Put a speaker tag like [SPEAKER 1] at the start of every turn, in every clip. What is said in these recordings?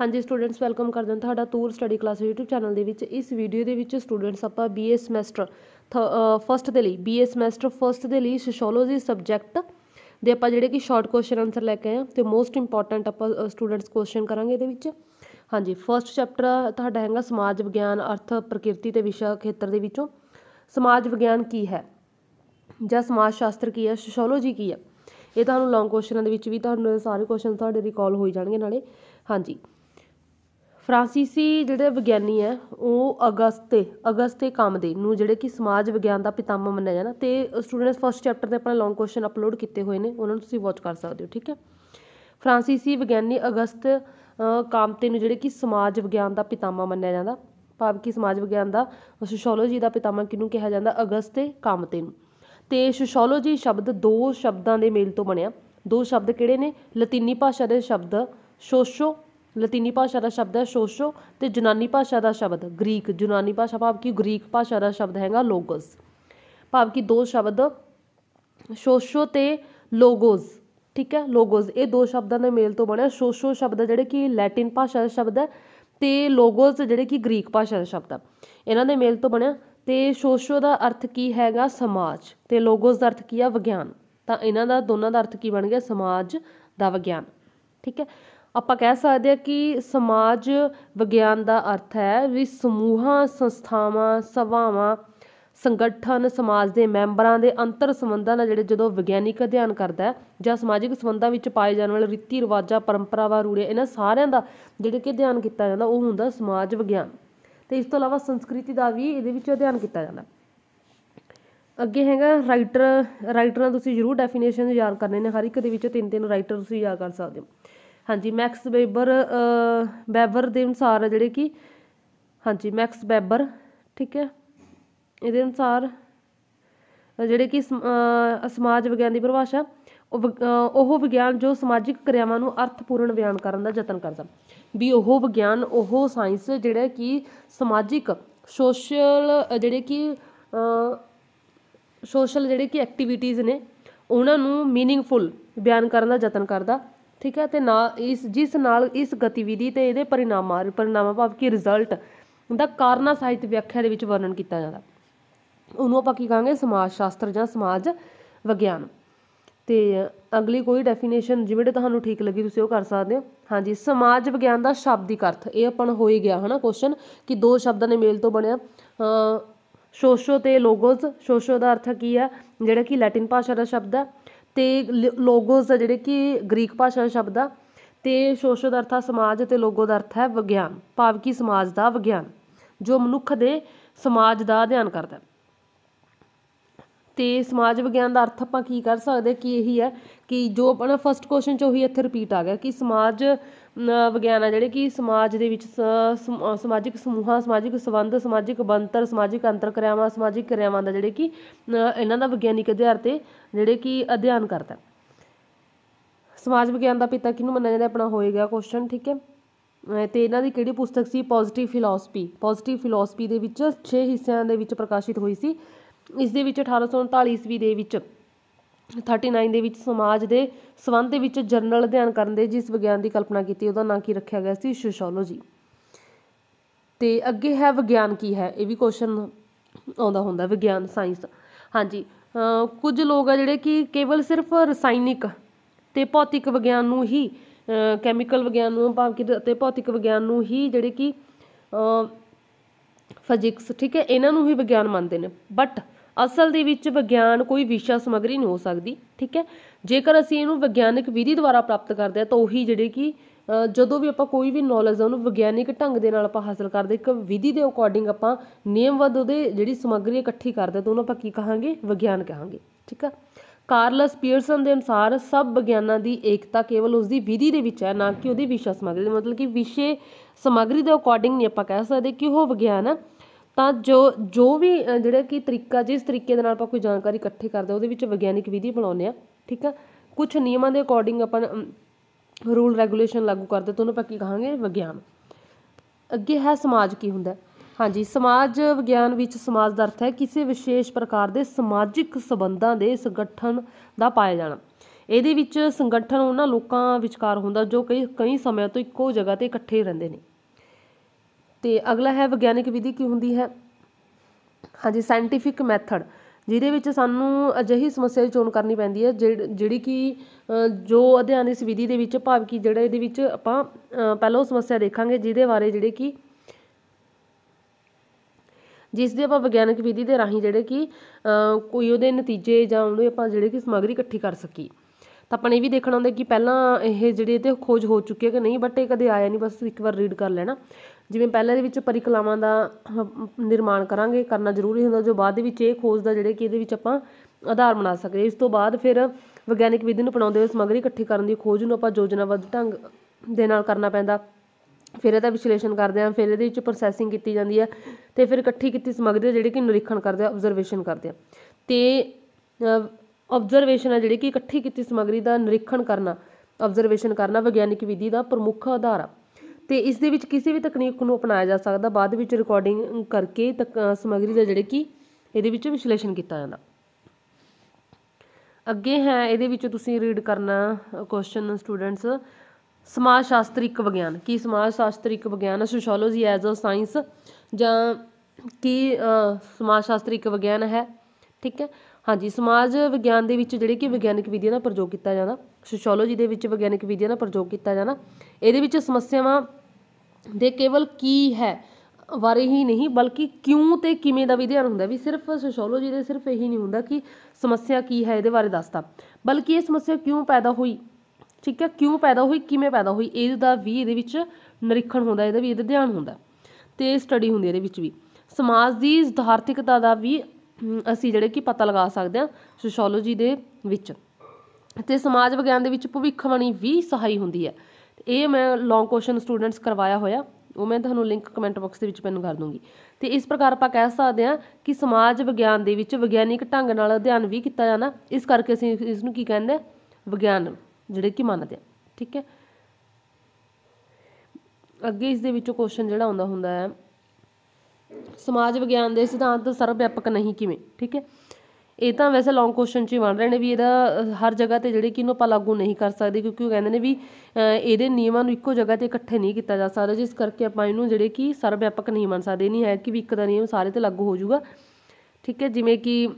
[SPEAKER 1] ਹਾਂਜੀ students welcome ਕਰਦੇ ਹਾਂ ਤੁਹਾਡਾ Toor study class YouTube channel ਦੇ ਵਿੱਚ ਇਸ ਵੀਡੀਓ ਦੇ ਵਿੱਚ ਸਟੂਡੈਂਟਸ ਆਪਾਂ BA ਸਮੈਸਟਰ ਫਸਟ ਦੇ ਲਈ BA ਸਮੈਸਟਰ ਫਸਟ ਦੇ ਲਈ ਸੋਸ਼ੀਓਲੋਜੀ ਸਬਜੈਕਟ ਦੇ ਆਪਾਂ ਜਿਹੜੇ ਕਿ ਸ਼ਾਰਟ ਕੁਐਸਚਨ ਆਨਸਰ ਲੈ ਕੇ ਆਏ ਹਾਂ ਤੇ ਮੋਸਟ ਇੰਪੋਰਟੈਂਟ ਆਪਾਂ ਸਟੂਡੈਂਟਸ ਕੁਐਸਚਨ ਕਰਾਂਗੇ ਇਹਦੇ ਵਿੱਚ ਹਾਂਜੀ ਫਰਸਟ ਚੈਪਟਰ ਤੁਹਾਡਾ ਹੈਗਾ ਸਮਾਜ ਵਿਗਿਆਨ ਅਰਥ ਪ੍ਰਕਿਰਤੀ ਤੇ ਵਿਸ਼ਾ ਖੇਤਰ ਦੇ ਵਿੱਚੋਂ ਸਮਾਜ ਵਿਗਿਆਨ ਕੀ ਹੈ ਜਾਂ ਸਮਾਜ ਸ਼ਾਸਤਰ ਕੀ ਹੈ ਸੋਸ਼ੀਓਲੋਜੀ ਕੀ ਹੈ ਇਹ ਤੁਹਾਨੂੰ ਲੌਂਗ ਕੁਐਸਚਨਾਂ ਦੇ ਵਿੱਚ ਵੀ ਤੁਹਾਨੂੰ ਸਾਰੇ ਕੁਐਸਚਨ ਤੁਹਾਡੇ ਰਿਕਾਲ ਹੋਈ ਜਾਣਗੇ ਨਾਲੇ ਹਾਂਜੀ ਫਰਾਂਸੀਸੀ ਜਿਹੜੇ ਵਿਗਿਆਨੀ ਹੈ ਉਹ ਅਗਸਤੇ ਅਗਸਤੇ ਕਾਮਦੇ ਨੂੰ ਜਿਹੜੇ ਕਿ ਸਮਾਜ ਵਿਗਿਆਨ ਦਾ ਪਿਤਾਮਾ ਮੰਨਿਆ ਜਾਂਦਾ ਤੇ ਸਟੂਡੈਂਟਸ ਫਸਟ ਚੈਪਟਰ ਤੇ ਆਪਣਾ ਲੌਂਗ ਕੁਐਸਚਨ ਅਪਲੋਡ ਕੀਤੇ ਹੋਏ ਨੇ ਉਹਨਾਂ ਨੂੰ ਤੁਸੀਂ ਵਾਚ ਕਰ ਸਕਦੇ ਹੋ ਠੀਕ ਹੈ ਫਰਾਂਸੀਸੀ ਵਿਗਿਆਨੀ ਅਗਸਤ ਕਾਮਤੇ ਨੂੰ ਜਿਹੜੇ ਕਿ ਸਮਾਜ ਵਿਗਿਆਨ ਦਾ ਪਿਤਾਮਾ ਮੰਨਿਆ ਜਾਂਦਾ ਭਾਵ ਕਿ ਸਮਾਜ ਵਿਗਿਆਨ ਦਾ ਸੋਸ਼ੀਓਲੋਜੀ ਦਾ ਪਿਤਾਮਾ ਕਿਹਨੂੰ ਕਿਹਾ ਜਾਂਦਾ ਅਗਸਤੇ ਕਾਮਤੇ ਨੂੰ ਤੇ ਸੋਸ਼ੀਓਲੋਜੀ ਸ਼ਬਦ ਦੋ ਸ਼ਬਦਾਂ ਦੇ ਮੇਲ ਤੋਂ ਬਣਿਆ ਦੋ ਸ਼ਬਦ ਕਿਹੜੇ ਨੇ ਲਾਤੀਨੀ ਭਾਸ਼ਾ ਦੇ ਸ਼ਬਦ ਸੋਸ਼ੋ ਲਤੀਨੀ ਭਾਸ਼ਾ ਦਾ ਸ਼ਬਦ ਹੈ ਸ਼ੋਸ਼ੋ ਤੇ ਜੁਨਾਨੀ ਭਾਸ਼ਾ ਦਾ ਸ਼ਬਦ ਗ੍ਰੀਕ ਜੁਨਾਨੀ ਭਾਸ਼ਾ ਭਾਵ ਕਿ ਗ੍ਰੀਕ ਭਾਸ਼ਾ ਦਾ ਸ਼ਬਦ ਹੈਗਾ ਲੋਗੋਸ ਭਾਵ ਕਿ ਦੋ ਸ਼ਬਦ ਸ਼ੋਸ਼ੋ ਤੇ ਲੋਗੋਸ ਠੀਕ ਹੈ ਲੋਗੋਸ ਇਹ ਦੋ ਸ਼ਬਦਾਂ ਦੇ ਮੇਲ ਤੋਂ ਬਣਿਆ ਸ਼ੋਸ਼ੋ ਸ਼ਬਦ ਜਿਹੜੇ ਕਿ ਲੈਟਿਨ ਭਾਸ਼ਾ ਦਾ ਸ਼ਬਦ ਹੈ ਤੇ ਲੋਗੋਸ ਜਿਹੜੇ ਕਿ ਗ੍ਰੀਕ ਭਾਸ਼ਾ ਦਾ ਸ਼ਬਦ ਹੈ ਇਹਨਾਂ ਦੇ ਮੇਲ ਤੋਂ ਬਣਿਆ ਤੇ ਸ਼ੋਸ਼ੋ ਦਾ ਅਰਥ ਕੀ ਹੈਗਾ ਸਮਾਜ ਤੇ ਲੋਗੋਸ ਦਾ ਅਰਥ ਕੀ ਹੈ ਵਿਗਿਆਨ ਤਾਂ ਇਹਨਾਂ ਦਾ ਦੋਨਾਂ ਦਾ ਅਰਥ ਕੀ ਬਣ ਗਿਆ ਸਮਾਜ ਦਾ ਵਿਗਿਆਨ ਠੀਕ ਹੈ ਆਪਾਂ ਕਹਿ ਸਕਦੇ ਹਾਂ ਕਿ ਸਮਾਜ ਵਿਗਿਆਨ ਦਾ ਅਰਥ ਹੈ ਵੀ ਸਮੂਹਾਂ ਸੰਸਥਾਵਾਂ ਸਭਾਵਾਂ ਸੰਗਠਨ ਸਮਾਜ ਦੇ ਮੈਂਬਰਾਂ ਦੇ ਅੰਤਰ ਸੰਬੰਧਾਂ ਦਾ ਜਿਹੜੇ ਜਦੋਂ ਵਿਗਿਆਨਿਕ ਅਧਿਐਨ ਕਰਦਾ ਜਾਂ ਸਮਾਜਿਕ ਸੰਬੰਧਾਂ ਵਿੱਚ ਪਾਏ ਜਾਣ ਵਾਲੇ ਰੀਤੀ ਰਿਵਾਜਾਂ ਪਰੰਪਰਾਵਾਂ ਰੂੜੇ ਇਹਨਾਂ ਸਾਰਿਆਂ ਦਾ ਜਿਹੜੇ ਕਿ ਅਧਿਐਨ ਕੀਤਾ ਜਾਂਦਾ ਉਹ ਹੁੰਦਾ ਸਮਾਜ ਵਿਗਿਆਨ ਤੇ ਇਸ ਤੋਂ ਇਲਾਵਾ ਸੰਸਕ੍ਰਿਤੀ ਦਾ ਵੀ ਇਹਦੇ ਵਿੱਚ ਅਧਿਐਨ ਕੀਤਾ ਜਾਂਦਾ ਅੱਗੇ ਹੈਗਾ ਰਾਈਟਰ ਰਾਈਟਰਾਂ ਤੁਸੀਂ ਜ਼ਰੂਰ ਡੈਫੀਨੇਸ਼ਨ ਯਾਦ ਕਰਨੇ ਨੇ ਹਰ ਇੱਕ ਦੇ ਵਿੱਚ ਤਿੰਨ ਤਿੰਨ ਰਾਈਟਰ ਤੁਸੀਂ ਯਾਦ ਕਰ ਸਕਦੇ ਹੋ ਹਾਂਜੀ ਮੈਕਸ ਵੈਬਰ ਵੈਬਰ ਦੇ ਅਨੁਸਾਰ ਜਿਹੜੇ ਕਿ ਹਾਂਜੀ ਮੈਕਸ ਵੈਬਰ ਠੀਕ ਹੈ ਇਹਦੇ ਅਨੁਸਾਰ ਜਿਹੜੇ ਕਿ ਸਮਾਜ ਵਿਗਿਆਨ ਦੀ ਪਰਿਭਾਸ਼ਾ ਉਹ ਵਿਗਿਆਨ ਜੋ ਸਮਾਜਿਕ ਕਿਰਿਆਵਾਂ ਨੂੰ ਅਰਥਪੂਰਨ ਬਿਆਨ ਕਰਨ ਦਾ ਯਤਨ ਕਰਦਾ ਵੀ ਉਹ ਵਿਗਿਆਨ ਉਹ ਸਾਇੰਸ ਜਿਹੜਾ ਕਿ ਸਮਾਜਿਕ ਸੋਸ਼ਲ ਜਿਹੜੇ ਕਿ ਸੋਸ਼ਲ ਜਿਹੜੇ ਕਿ ਐਕਟੀਵਿਟੀਆਂ ਨੇ ਉਹਨਾਂ ਨੂੰ मीनिंगफुल ਬਿਆਨ ਕਰਨ ਦਾ ਯਤਨ ਕਰਦਾ ਠੀਕ ਹੈ ਤੇ ਨਾ ਇਸ ਜਿਸ ਨਾਲ ਇਸ ਗਤੀਵਿਧੀ ਤੇ ਇਹਦੇ ਪਰਿਣਾਮਾਂ ਪਰਿਣਾਮਾਂ ਭਾਵ ਕਿ ਰਿਜ਼ਲਟ ਦਾ ਕਾਰਨਾ ਸਾਹਿਤ ਵਿਆਖਿਆ ਦੇ ਵਿੱਚ ਵਰਣਨ ਕੀਤਾ ਜਾਂਦਾ ਉਹਨੂੰ ਆਪਾਂ ਕੀ ਕਹਾਂਗੇ ਸਮਾਜ ਸ਼ਾਸਤਰ ਜਾਂ ਸਮਾਜ ਵਿਗਿਆਨ ਤੇ ਅਗਲੀ ਕੋਈ ਡੈਫੀਨੇਸ਼ਨ ਜਿਵੇਂ ਤੁਹਾਨੂੰ ਠੀਕ ਲੱਗੀ ਤੁਸੀਂ ਉਹ ਕਰ ਸਕਦੇ ਹੋ ਹਾਂਜੀ ਸਮਾਜ ਵਿਗਿਆਨ ਦਾ ਸ਼ਬਦਿਕ ਅਰਥ ਇਹ ਆਪਣ ਹੋ ਹੀ ਗਿਆ ਹਨਾ ਕੁਐਸਚਨ ਕਿ ਦੋ ਸ਼ਬਦਾਂ ਦੇ ਮੇਲ ਤੋਂ ਬਣਿਆ ਸ਼ੋਸ਼ੋ ਤੇ ਲੋਗੋਸ ਸ਼ੋਸ਼ੋ ਦਾ ਅਰਥ ਕੀ ਹੈ ਜਿਹੜਾ ਕਿ ਲੈਟਿਨ ਭਾਸ਼ਾ ਦਾ ਸ਼ਬਦ ਹੈ ਤੇ ਲੋਗੋਸ ਦਾ ਜਿਹੜੇ ਕਿ ਗ੍ਰੀਕ ਭਾਸ਼ਾ ਦਾ ਸ਼ਬਦ ਆ ਤੇ ਸ਼ੋਸ਼ੋ ਦਾ ਅਰਥ ਆ ਸਮਾਜ ਤੇ ਲੋਗੋ ਦਾ ਅਰਥ ਹੈ ਵਿਗਿਆਨ ਭਾਵ ਕਿ ਸਮਾਜ ਦਾ ਵਿਗਿਆਨ ਜੋ ਮਨੁੱਖ ਦੇ ਸਮਾਜ ਦਾ ਅਧਿਐਨ ਕਰਦਾ ਤੇ ਸਮਾਜ ਵਿਗਿਆਨ ਦਾ ਅਰਥ ਆਪਾਂ ਕੀ ਕਰ ਸਕਦੇ ਕਿ ਇਹੀ ਹੈ ਕਿ ਜੋ ਆਪਣਾ ਫਸਟ ਕੁਐਸਚਨ 'ਚ ਉਹੀ ਇੱਥੇ ਰਿਪੀਟ ਆ ਗਿਆ ਕਿ ਸਮਾਜ ਵਿਗਿਆਨ ਆ ਜਿਹੜੇ ਕਿ ਸਮਾਜ ਦੇ ਵਿੱਚ ਸਮਾਜਿਕ ਸਮੂਹਾਂ ਸਮਾਜਿਕ ਸੰਬੰਧ ਸਮਾਜਿਕ ਬੰਤਰ ਸਮਾਜਿਕ ਅੰਤਰ ਕਿਰਿਆਵਾਂ ਸਮਾਜਿਕ ਕਿਰਿਆਵਾਂ ਦਾ ਜਿਹੜੇ ਕਿ ਇਹਨਾਂ ਦਾ ਵਿਗਿਆਨਿਕ ਅਧਿਆਰ ਤੇ ਜਿਹੜੇ ਕਿ ਅਧਿਐਨ ਕਰਦਾ ਸਮਾਜ ਵਿਗਿਆਨ ਦਾ ਪਿਤਾ ਕਿਹਨੂੰ ਮੰਨਿਆ ਜਾਂਦਾ ਆਪਣਾ ਹੋਏਗਾ ਕੁਐਸਚਨ ਠੀਕ ਹੈ ਤੇ ਇਹਨਾਂ ਦੀ ਕਿਹੜੀ ਪੁਸਤਕ ਸੀ ਪੋਜ਼ਿਟਿਵ ਫਿਲਾਸਫੀ ਪੋਜ਼ਿਟਿਵ ਫਿਲਾਸਫੀ ਦੇ ਵਿੱਚ 6 ਹਿੱਸਿਆਂ ਦੇ ਵਿੱਚ ਪ੍ਰਕਾਸ਼ਿਤ ਹੋਈ ਸੀ ਇਸ ਦੇ ਵਿੱਚ 1839 ਈਸਵੀ ਦੇ ਵਿੱਚ 39 ਦੇ ਵਿੱਚ ਸਮਾਜ ਦੇ ਸਬੰਧ ਦੇ ਵਿੱਚ ਜਰਨਲ ਅਧਿਐਨ ਕਰਨ ਦੇ ਜਿਸ ਵਿਗਿਆਨ ਦੀ ਕਲਪਨਾ ਕੀਤੀ ਉਹਦਾ ਨਾਂ ਕੀ ਰੱਖਿਆ ਗਿਆ ਸੀ ਸੋਸ਼ੀਓਲੋਜੀ ਤੇ ਅੱਗੇ ਹੈ ਵਿਗਿਆਨ ਕੀ ਹੈ ਇਹ ਵੀ ਕੁਐਸਚਨ ਆਉਂਦਾ ਹੁੰਦਾ ਵਿਗਿਆਨ ਸਾਇੰਸ ਹਾਂਜੀ ਕੁਝ ਲੋਕ ਆ ਜਿਹੜੇ ਕਿ ਕੇਵਲ ਸਿਰਫ ਰਸਾਇਣਿਕ ਤੇ ਭੌਤਿਕ ਵਿਗਿਆਨ ਨੂੰ ਹੀ ਕੈਮੀਕਲ ਵਿਗਿਆਨ ਨੂੰ ਭਾਵ ਕਿ ਤੇ ਭੌਤਿਕ ਵਿਗਿਆਨ ਨੂੰ ਹੀ ਜਿਹੜੇ ਕਿ ਫਿਜ਼ਿਕਸ ਠੀਕ ਹੈ ਇਹਨਾਂ ਨੂੰ ਹੀ ਵਿਗਿਆਨ ਮੰਨਦੇ ਨੇ ਬਟ ਅਸਲ ਦੇ ਵਿੱਚ ਵਿਗਿਆਨ ਕੋਈ ਵਿਸ਼ਾ ਸਮਗਰੀ ਨਹੀਂ ਹੋ ਸਕਦੀ ਠੀਕ ਹੈ ਜੇਕਰ ਅਸੀਂ ਇਹਨੂੰ ਵਿਗਿਆਨਿਕ ਵਿਧੀ ਦੁਆਰਾ ਪ੍ਰਾਪਤ ਕਰਦੇ ਆ ਤਾਂ ਉਹੀ ਜਿਹੜੇ ਕਿ ਜਦੋਂ ਵੀ ਆਪਾਂ ਕੋਈ ਵੀ ਨੌਲੇਜ ਆ ਉਹਨੂੰ ਵਿਗਿਆਨਿਕ ਢੰਗ ਦੇ ਨਾਲ ਆਪਾਂ ਹਾਸਲ ਕਰਦੇ ਇੱਕ ਵਿਧੀ ਦੇ ਅਕੋਰਡਿੰਗ ਆਪਾਂ ਨਿਯਮਵਦ ਉਹਦੇ ਜਿਹੜੀ ਸਮਗਰੀ ਇਕੱਠੀ ਕਰਦੇ ਤਾਂ ਉਹਨੂੰ ਆਪਾਂ ਕੀ ਕਹਾਂਗੇ ਵਿਗਿਆਨ ਕਹਾਂਗੇ ਠੀਕ ਆ ਕਾਰਲਸ ਪੀਅਰਸਨ ਦੇ ਅਨੁਸਾਰ ਸਭ ਵਿਗਿਆਨਾਂ ਦੀ ਏਕਤਾ ਕੇਵਲ ਉਸ ਦੀ ਵਿਧੀ ਦੇ ਵਿੱਚ ਹੈ ਨਾ ਕਿ ਉਹਦੀ ਵਿਸ਼ਾ ਸਮਗਰੀ ਦੇ ਮਤਲਬ ਕਿ ਵਿਸ਼ੇ ਸਮਗਰੀ ਦੇ ਅਕੋਰਡਿੰਗ ਨਹੀਂ ਆਪਾਂ ਕਹਿ ਸਕਦੇ ਕਿ ਉਹ ਵਿਗਿਆਨ ਹੈ ਤਾਂ ਜੋ ਜੋ ਵੀ ਜਿਹੜਾ ਕਿ ਤਰੀਕਾ ਜਿਸ ਤਰੀਕੇ ਦੇ ਨਾਲ ਆਪਾਂ ਕੋਈ ਜਾਣਕਾਰੀ ਇਕੱਠੀ ਕਰਦੇ ਉਹਦੇ ਵਿੱਚ ਵਿਗਿਆਨਿਕ ਵਿਧੀ ਬਣਾਉਂਦੇ ਆ ਠੀਕ ਆ ਕੁਝ ਨਿਯਮਾਂ ਦੇ ਅਕੋਰਡਿੰਗ ਆਪਾਂ ਰੂਲ ਰੈਗੂਲੇਸ਼ਨ ਲਾਗੂ ਕਰਦੇ ਤਾਂ ਉਹਨੂੰ ਆਪਾਂ ਕੀ ਕਹਾਂਗੇ ਵਿਗਿਆਨ ਅੱਗੇ ਹੈ ਸਮਾਜ ਕੀ ਹੁੰਦਾ ਹਾਂਜੀ ਸਮਾਜ ਵਿਗਿਆਨ ਵਿੱਚ ਸਮਾਜ ਦਾ ਅਰਥ ਹੈ ਕਿਸੇ ਵਿਸ਼ੇਸ਼ ਪ੍ਰਕਾਰ ਦੇ ਸਮਾਜਿਕ ਸਬੰਧਾਂ ਦੇ ਸੰਗਠਨ ਦਾ ਪਾਇਆ ਜਾਣਾ ਇਹਦੇ ਵਿੱਚ ਸੰਗਠਨ ਉਹਨਾਂ ਲੋਕਾਂ ਵਿਚਕਾਰ ਹੁੰਦਾ ਜੋ ਕਈ ਕਈ ਸਮਿਆਂ ਤੋਂ ਇੱਕੋ ਜਗ੍ਹਾ ਤੇ ਇਕੱਠੇ ਰਹਿੰਦੇ ਨੇ ਤੇ ਅਗਲਾ ਹੈ ਵਿਗਿਆਨਿਕ ਵਿਧੀ ਕੀ ਹੁੰਦੀ ਹੈ ਹਾਂਜੀ ਸਾਇੰਟੀਫਿਕ ਮੈਥਡ ਜਿਹਦੇ ਵਿੱਚ ਸਾਨੂੰ ਅਜਿਹੀ ਸਮੱਸਿਆ ਦੀ ਚੋਣ ਕਰਨੀ ਪੈਂਦੀ ਹੈ ਜਿਹੜੀ ਕਿ ਜੋ ਅਧਿਐਨ ਇਸ ਵਿਧੀ ਦੇ ਵਿੱਚ ਭਾਵ ਕਿ ਜਿਹੜਾ ਇਹਦੇ ਵਿੱਚ ਆਪਾਂ ਪਹਿਲਾਂ ਉਹ ਸਮੱਸਿਆ ਦੇਖਾਂਗੇ ਜਿਹਦੇ ਬਾਰੇ ਜਿਹੜੇ ਕਿ ਜਿਸ ਦੇ ਆਪਾਂ ਵਿਗਿਆਨਿਕ ਵਿਧੀ ਦੇ ਰਾਹੀਂ ਜਿਹੜੇ ਕਿ ਕੋਈ ਉਹਦੇ ਨਤੀਜੇ ਜਾਂ ਉਹਨੂੰ ਆਪਾਂ ਜਿਹੜੇ ਕਿ ਸਮਗਰੀ ਇਕੱਠੀ ਕਰ ਸਕੀ ਤਾਂ ਆਪਾਂ ਇਹ ਵੀ ਦੇਖਣਾ ਹੁੰਦਾ ਕਿ ਪਹਿਲਾਂ ਇਹ ਜਿਹੜੇ ਤੇ ਖੋਜ ਹੋ ਚੁੱਕੀ ਹੈ ਕਿ ਨਹੀਂ ਬਟ ਇਹ ਕਦੇ ਆਇਆ ਨਹੀਂ ਬਸ ਇੱਕ ਵਾਰ ਰੀਡ ਕਰ ਲੈਣਾ ਜਿਵੇਂ ਪਹਿਲਾਂ ਦੇ ਵਿੱਚ ਪਰਿਕਲਾਵਾਂ ਦਾ ਨਿਰਮਾਣ ਕਰਾਂਗੇ ਕਰਨਾ ਜ਼ਰੂਰੀ ਹੁੰਦਾ ਜੋ ਬਾਅਦ ਦੇ ਵਿੱਚ ਇਹ ਖੋਜ ਦਾ ਜਿਹੜੇ ਕਿ ਇਹਦੇ ਵਿੱਚ ਆਪਾਂ ਆਧਾਰ ਬਣਾ ਸਕਦੇ ਇਸ ਤੋਂ ਬਾਅਦ ਫਿਰ ਵਿਗਿਆਨਿਕ ਵਿਧੀ ਨੂੰ ਅਪਣਾਉਂਦੇ ਹੋਏ ਸਮਗਰੀ ਇਕੱਠੀ ਕਰਨ ਦੀ ਖੋਜ ਨੂੰ ਆਪਾਂ ਯੋਜਨਾਬੱਧ ਢੰਗ ਦੇ ਨਾਲ ਕਰਨਾ ਪੈਂਦਾ ਫਿਰ ਇਹਦਾ ਵਿਸ਼ਲੇਸ਼ਣ ਕਰਦੇ ਹਾਂ ਫਿਰ ਇਹਦੇ ਵਿੱਚ ਪ੍ਰੋਸੈਸਿੰਗ ਕੀਤੀ ਜਾਂਦੀ ਹੈ ਤੇ ਫਿਰ ਇਕੱਠੀ ਕੀਤੀ ਸਮੱਗਰੀ ਜਿਹੜੀ ਕਿ ਨਿਰੀਖਣ ਕਰਦੇ ਆ ਆਬਜ਼ਰਵੇਸ਼ਨ ਕਰਦੇ ਆ ਤੇ ਆਬਜ਼ਰਵੇਸ਼ਨ ਆ ਜਿਹੜੀ ਕਿ ਇਕੱਠੀ ਕੀਤੀ ਸਮਗਰੀ ਦਾ ਨਿਰੀਖਣ ਕਰਨਾ ਆਬਜ਼ਰਵੇਸ਼ਨ ਕਰਨਾ ਵਿਗਿਆਨਿਕ ਵਿਧੀ ਦਾ ਪ੍ਰਮੁੱਖ ਆਧਾਰ ਆ ਤੇ ਇਸ ਦੇ ਵਿੱਚ ਕਿਸੇ ਵੀ ਤਕਨੀਕ ਨੂੰ ਅਪਣਾਇਆ ਜਾ ਸਕਦਾ ਬਾਅਦ ਵਿੱਚ ਰਿਕਾਰਡਿੰਗ ਕਰਕੇ ਸਮਗਰੀ ਦਾ ਜਿਹੜੇ ਕਿ ਇਹਦੇ ਵਿੱਚ ਵਿਸ਼ਲੇਸ਼ਣ ਕੀਤਾ ਜਾਂਦਾ ਅੱਗੇ ਹੈ ਇਹਦੇ ਵਿੱਚ ਤੁਸੀਂ ਰੀਡ ਕਰਨਾ ਕੁਐਸਚਨ ਸਟੂਡੈਂਟਸ ਸਮਾਜ ਸ਼ਾਸਤਰਿਕ ਵਿਗਿਆਨ ਕੀ ਸਮਾਜ ਸ਼ਾਸਤਰਿਕ ਵਿਗਿਆਨ ਸੋਸ਼ੀਓਲੋਜੀ ਐਜ਼ ਅ ਸਾਇੰਸ ਜਾਂ ਕੀ ਸਮਾਜ ਸ਼ਾਸਤਰਿਕ ਵਿਗਿਆਨ ਹੈ ਠੀਕ ਹੈ ਹਾਂਜੀ ਸਮਾਜ ਵਿਗਿਆਨ ਦੇ ਵਿੱਚ ਜਿਹੜੇ ਕਿ ਵਿਗਿਆਨਿਕ ਵਿਧੀਆਂ ਦਾ ਪ੍ਰਯੋਗ ਕੀਤਾ ਜਾਂਦਾ ਸੋਸ਼ੀਓਲੋਜੀ ਦੇ ਵਿੱਚ ਵਿਗਿਆਨਕ ਵਿਧੀਆਂ ਦਾ ਪ੍ਰਯੋਗ ਕੀਤਾ ਜਾਣਾ ਇਹਦੇ ਵਿੱਚ ਸਮੱਸਿਆਵਾਂ ਦੇ ਕੇਵਲ ਕੀ ਹੈ ਬਾਰੇ ਹੀ ਨਹੀਂ ਬਲਕਿ ਕਿਉਂ ਤੇ ਕਿਵੇਂ ਦਾ ਵਿਧਿਆਨ ਹੁੰਦਾ ਵੀ ਸਿਰਫ ਸੋਸ਼ੀਓਲੋਜੀ ਦੇ ਸਿਰਫ ਇਹੀ ਨਹੀਂ ਹੁੰਦਾ ਕਿ ਸਮੱਸਿਆ ਕੀ ਹੈ ਇਹਦੇ ਬਾਰੇ ਦੱਸਦਾ ਬਲਕਿ ਇਹ ਸਮੱਸਿਆ ਕਿਉਂ ਪੈਦਾ ਹੋਈ ਠੀਕ ਹੈ ਕਿਉਂ ਪੈਦਾ ਹੋਈ ਕਿਵੇਂ ਪੈਦਾ ਹੋਈ ਇਹਦਾ ਵੀ ਇਹਦੇ ਵਿੱਚ ਨਿਰੀਖਣ ਹੁੰਦਾ ਇਹਦਾ ਵੀ ਇਹਦਾ ਧਿਆਨ ਹੁੰਦਾ ਤੇ ਸਟੱਡੀ ਹੁੰਦੀ ਇਹਦੇ ਵਿੱਚ ਵੀ ਸਮਾਜ ਦੀ ਸਧਾਰਤਿਕਤਾ ਦਾ ਵੀ ਅਸੀਂ ਜਿਹੜੇ ਕਿ ਪਤਾ ਲਗਾ ਸਕਦੇ ਹਾਂ ਸੋਸ਼ੀਓਲੋਜੀ ਦੇ ਵਿੱਚ ਤੇ ਸਮਾਜ ਵਿਗਿਆਨ ਦੇ ਵਿੱਚ ਭਵਿੱਖਬਾਣੀ ਵੀ ਸਹਾਈ ਹੁੰਦੀ ਹੈ ਇਹ ਮੈਂ ਲੌਂਗ ਕੁਐਸਚਨ ਸਟੂਡੈਂਟਸ ਕਰਵਾਇਆ ਹੋਇਆ ਉਹ ਮੈਂ ਤੁਹਾਨੂੰ ਲਿੰਕ ਕਮੈਂਟ ਬਾਕਸ ਦੇ ਵਿੱਚ ਪੈਨ ਕਰ ਦੂੰਗੀ ਤੇ ਇਸ ਪ੍ਰਕਾਰ ਆਪਾਂ ਕਹਿ ਸਕਦੇ ਹਾਂ ਕਿ ਸਮਾਜ ਵਿਗਿਆਨ ਦੇ ਵਿੱਚ ਵਿਗਿਆਨਿਕ ਢੰਗ ਨਾਲ ਅਧਿਐਨ ਵੀ ਕੀਤਾ ਜਾਂਦਾ ਇਸ ਕਰਕੇ ਅਸੀਂ ਇਸ ਨੂੰ ਕੀ ਕਹਿੰਦੇ ਵਿਗਿਆਨ ਜਿਹੜੇ ਕਿ ਮੰਨਦੇ ਆ ਠੀਕ ਹੈ ਅੱਗੇ ਇਸ ਦੇ ਵਿੱਚੋਂ ਕੁਐਸਚਨ ਜਿਹੜਾ ਆਉਂਦਾ ਹੁੰਦਾ ਹੈ ਸਮਾਜ ਵਿਗਿਆਨ ਦੇ ਸਿਧਾਂਤ ਸਰਵ ਵਿਆਪਕ ਨਹੀਂ ਕਿਵੇਂ ਠੀਕ ਹੈ ਇਹ ਤਾਂ ਵੈਸੇ ਲੌਂਗ ਕੁਐਸਚਨ 'ਚ ਹੀ ਬਣ ਰਹੇ ਨੇ ਵੀ ਇਹਦਾ ਹਰ ਜਗ੍ਹਾ 'ਤੇ ਜਿਹੜੇ ਕਿ ਇਹਨੂੰ ਆਪਾਂ ਲਾਗੂ ਨਹੀਂ ਕਰ ਸਕਦੇ ਕਿਉਂਕਿ ਉਹ ਕਹਿੰਦੇ ਨੇ ਵੀ ਇਹਦੇ ਨਿਯਮਾਂ ਨੂੰ ਇੱਕੋ ਜਗ੍ਹਾ 'ਤੇ ਇਕੱਠੇ ਨਹੀਂ ਕੀਤਾ ਜਾ ਸਕਦਾ ਜਿਸ ਕਰਕੇ ਆਪਾਂ ਇਹਨੂੰ ਜਿਹੜੇ ਕਿ ਸਰਵ ਵਿਆਪਕ ਨਹੀਂ ਮੰਨ ਸਕਦੇ ਨਹੀਂ ਹੈ ਕਿ ਵੀ ਇੱਕ ਦਾ ਨਿਯਮ ਸਾਰੇ 'ਤੇ ਲਾਗੂ ਹੋ ਜਾਊਗਾ ਠੀਕ ਹੈ ਜਿਵੇਂ ਕਿ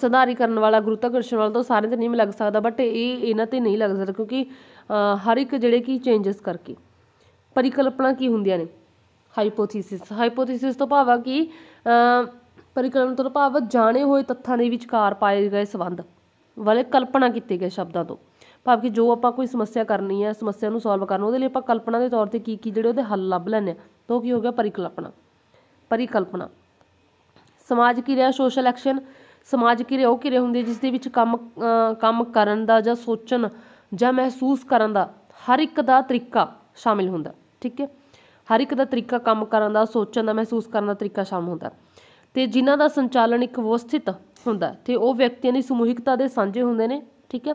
[SPEAKER 1] ਸਧਾਰੀਕਰਨ ਵਾਲਾ ਗੁਰਤਾਕਰਸ਼ਣ ਵਾਲਾ ਤਾਂ ਸਾਰੇ ਤੇ ਨਹੀਂ ਲੱਗ ਸਕਦਾ ਬਟ ਇਹ ਇਹਨਾਂ ਤੇ ਨਹੀਂ ਲੱਗ ਸਕਦਾ ਕਿਉਂਕਿ ਹਰ ਇੱਕ ਜਿਹੜੇ ਕਿ ਚੇਂਜਸ ਕਰਕੇ ਪਰਿਕਲਪਨਾ ਕੀ ਹੁੰਦੀਆਂ ਨੇ ਹਾਈਪੋਥੀਸਿਸ ਹਾਈਪੋਥੀਸਿਸ ਤੋਂ ਭਾਵ ਆ ਕਿ ਪਰਿਕਲਪਨ ਤੋਂ ਭਾਵ ਜਾਣੇ ਹੋਏ ਤੱਥਾਂ ਦੇ ਵਿਚਕਾਰ ਪਾਏ ਗਏ ਸਬੰਧ ਵਾਲੇ ਕਲਪਨਾ ਕੀਤੇ ਗਏ ਸ਼ਬਦਾਂ ਤੋਂ ਭਾਵ ਕਿ ਜੋ ਆਪਾਂ ਕੋਈ ਸਮੱਸਿਆ ਕਰਨੀ ਹੈ ਸਮੱਸਿਆ ਨੂੰ ਸੋਲਵ ਕਰਨਾ ਉਹਦੇ ਲਈ ਆਪਾਂ ਕਲਪਨਾ ਦੇ ਤੌਰ ਤੇ ਕੀ ਕੀ ਜਿਹੜੇ ਉਹਦੇ ਹੱਲ ਲੱਭ ਲੈਣੇ ਤਾਂ ਕੀ ਹੋ ਗਿਆ ਪਰਿਕਲਪਨਾ ਪਰਿਕਲਪਨਾ ਸਮਾਜ ਕਿਰਿਆ ਸੋਸ਼ਲ ਐਕਸ਼ਨ ਸਮਾਜ ਕਿਰਿਆ ਉਹ ਕਿਰਿਆ ਹੁੰਦੀ ਜਿਸ ਦੇ ਵਿੱਚ ਕੰਮ ਕੰਮ ਕਰਨ ਦਾ ਜਾਂ ਸੋਚਣ ਜਾਂ ਮਹਿਸੂਸ ਕਰਨ ਦਾ ਹਰ ਇੱਕ ਦਾ ਤਰੀਕਾ ਸ਼ਾਮਿਲ ਹੁੰਦਾ ਠੀਕ ਹੈ ਹਰ ਇੱਕ ਦਾ ਤਰੀਕਾ ਕੰਮ ਕਰਨ ਦਾ ਸੋਚਣ ਦਾ ਮਹਿਸੂਸ ਕਰਨ ਦਾ ਤਰੀਕਾ ਸ਼ਾਮਿਲ ਹੁੰਦਾ ਤੇ ਜਿਨ੍ਹਾਂ ਦਾ ਸੰਚਾਲਨ ਇੱਕ ਵਿਵਸਥਿਤ ਹੁੰਦਾ ਤੇ ਉਹ ਵਿਅਕਤੀਆਂ ਦੀ ਸਮੂਹਿਕਤਾ ਦੇ ਸਾਂਝੇ ਹੁੰਦੇ ਨੇ ਠੀਕ ਹੈ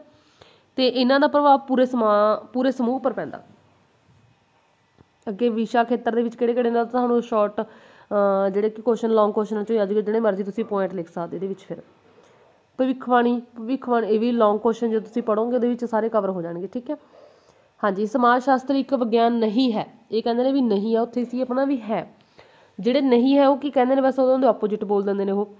[SPEAKER 1] ਤੇ ਇਹਨਾਂ ਦਾ ਪ੍ਰਭਾਵ ਪੂਰੇ ਸਮਾ ਪੂਰੇ ਸਮੂਹ ਉੱਪਰ ਪੈਂਦਾ ਅੱਗੇ ਵਿਸ਼ਾ ਖੇਤਰ ਦੇ ਵਿੱਚ ਕਿਹੜੇ ਕਿਹੜੇ ਨਾਲ ਤੁਹਾਨੂੰ ਸ਼ਾਰਟ ਜਿਹੜੇ ਕਿ ਕੁਐਸਚਨ ਲੌਂਗ ਕੁਐਸਚਨ ਚੋਂ ਅੱਜ ਜਿਹੜੇ ਮਰਜ਼ੀ ਤੁਸੀਂ ਪੁਆਇੰਟ ਲਿਖ ਸਕਦੇ ਇਹਦੇ ਵਿੱਚ ਫਿਰ ਭਵਿੱਖਵਾਣੀ ਭਵਿੱਖਵਾਣੀ ਇਹ ਵੀ ਲੌਂਗ ਕੁਐਸਚਨ ਜੇ ਤੁਸੀਂ ਪੜੋਗੇ ਉਹਦੇ ਵਿੱਚ ਸਾਰੇ ਕਵਰ ਹੋ ਜਾਣਗੇ ਠੀਕ ਹੈ ਹਾਂਜੀ ਸਮਾਜ ਸ਼ਾਸਤਰ ਇੱਕ ਵਿਗਿਆਨ ਨਹੀਂ ਹੈ ਇਹ ਕਹਿੰਦੇ ਨੇ ਵੀ ਨਹੀਂ ਆ ਉੱਥੇ ਸੀ ਆਪਣਾ ਵੀ ਹੈ ਜਿਹੜੇ ਨਹੀਂ ਹੈ ਉਹ ਕੀ ਕਹਿੰਦੇ ਨੇ ਬਸ ਉਹਨਾਂ ਦੇ ਆਪੋਜ਼ਿਟ ਬੋਲ ਦਿੰਦੇ ਨੇ ਉਹ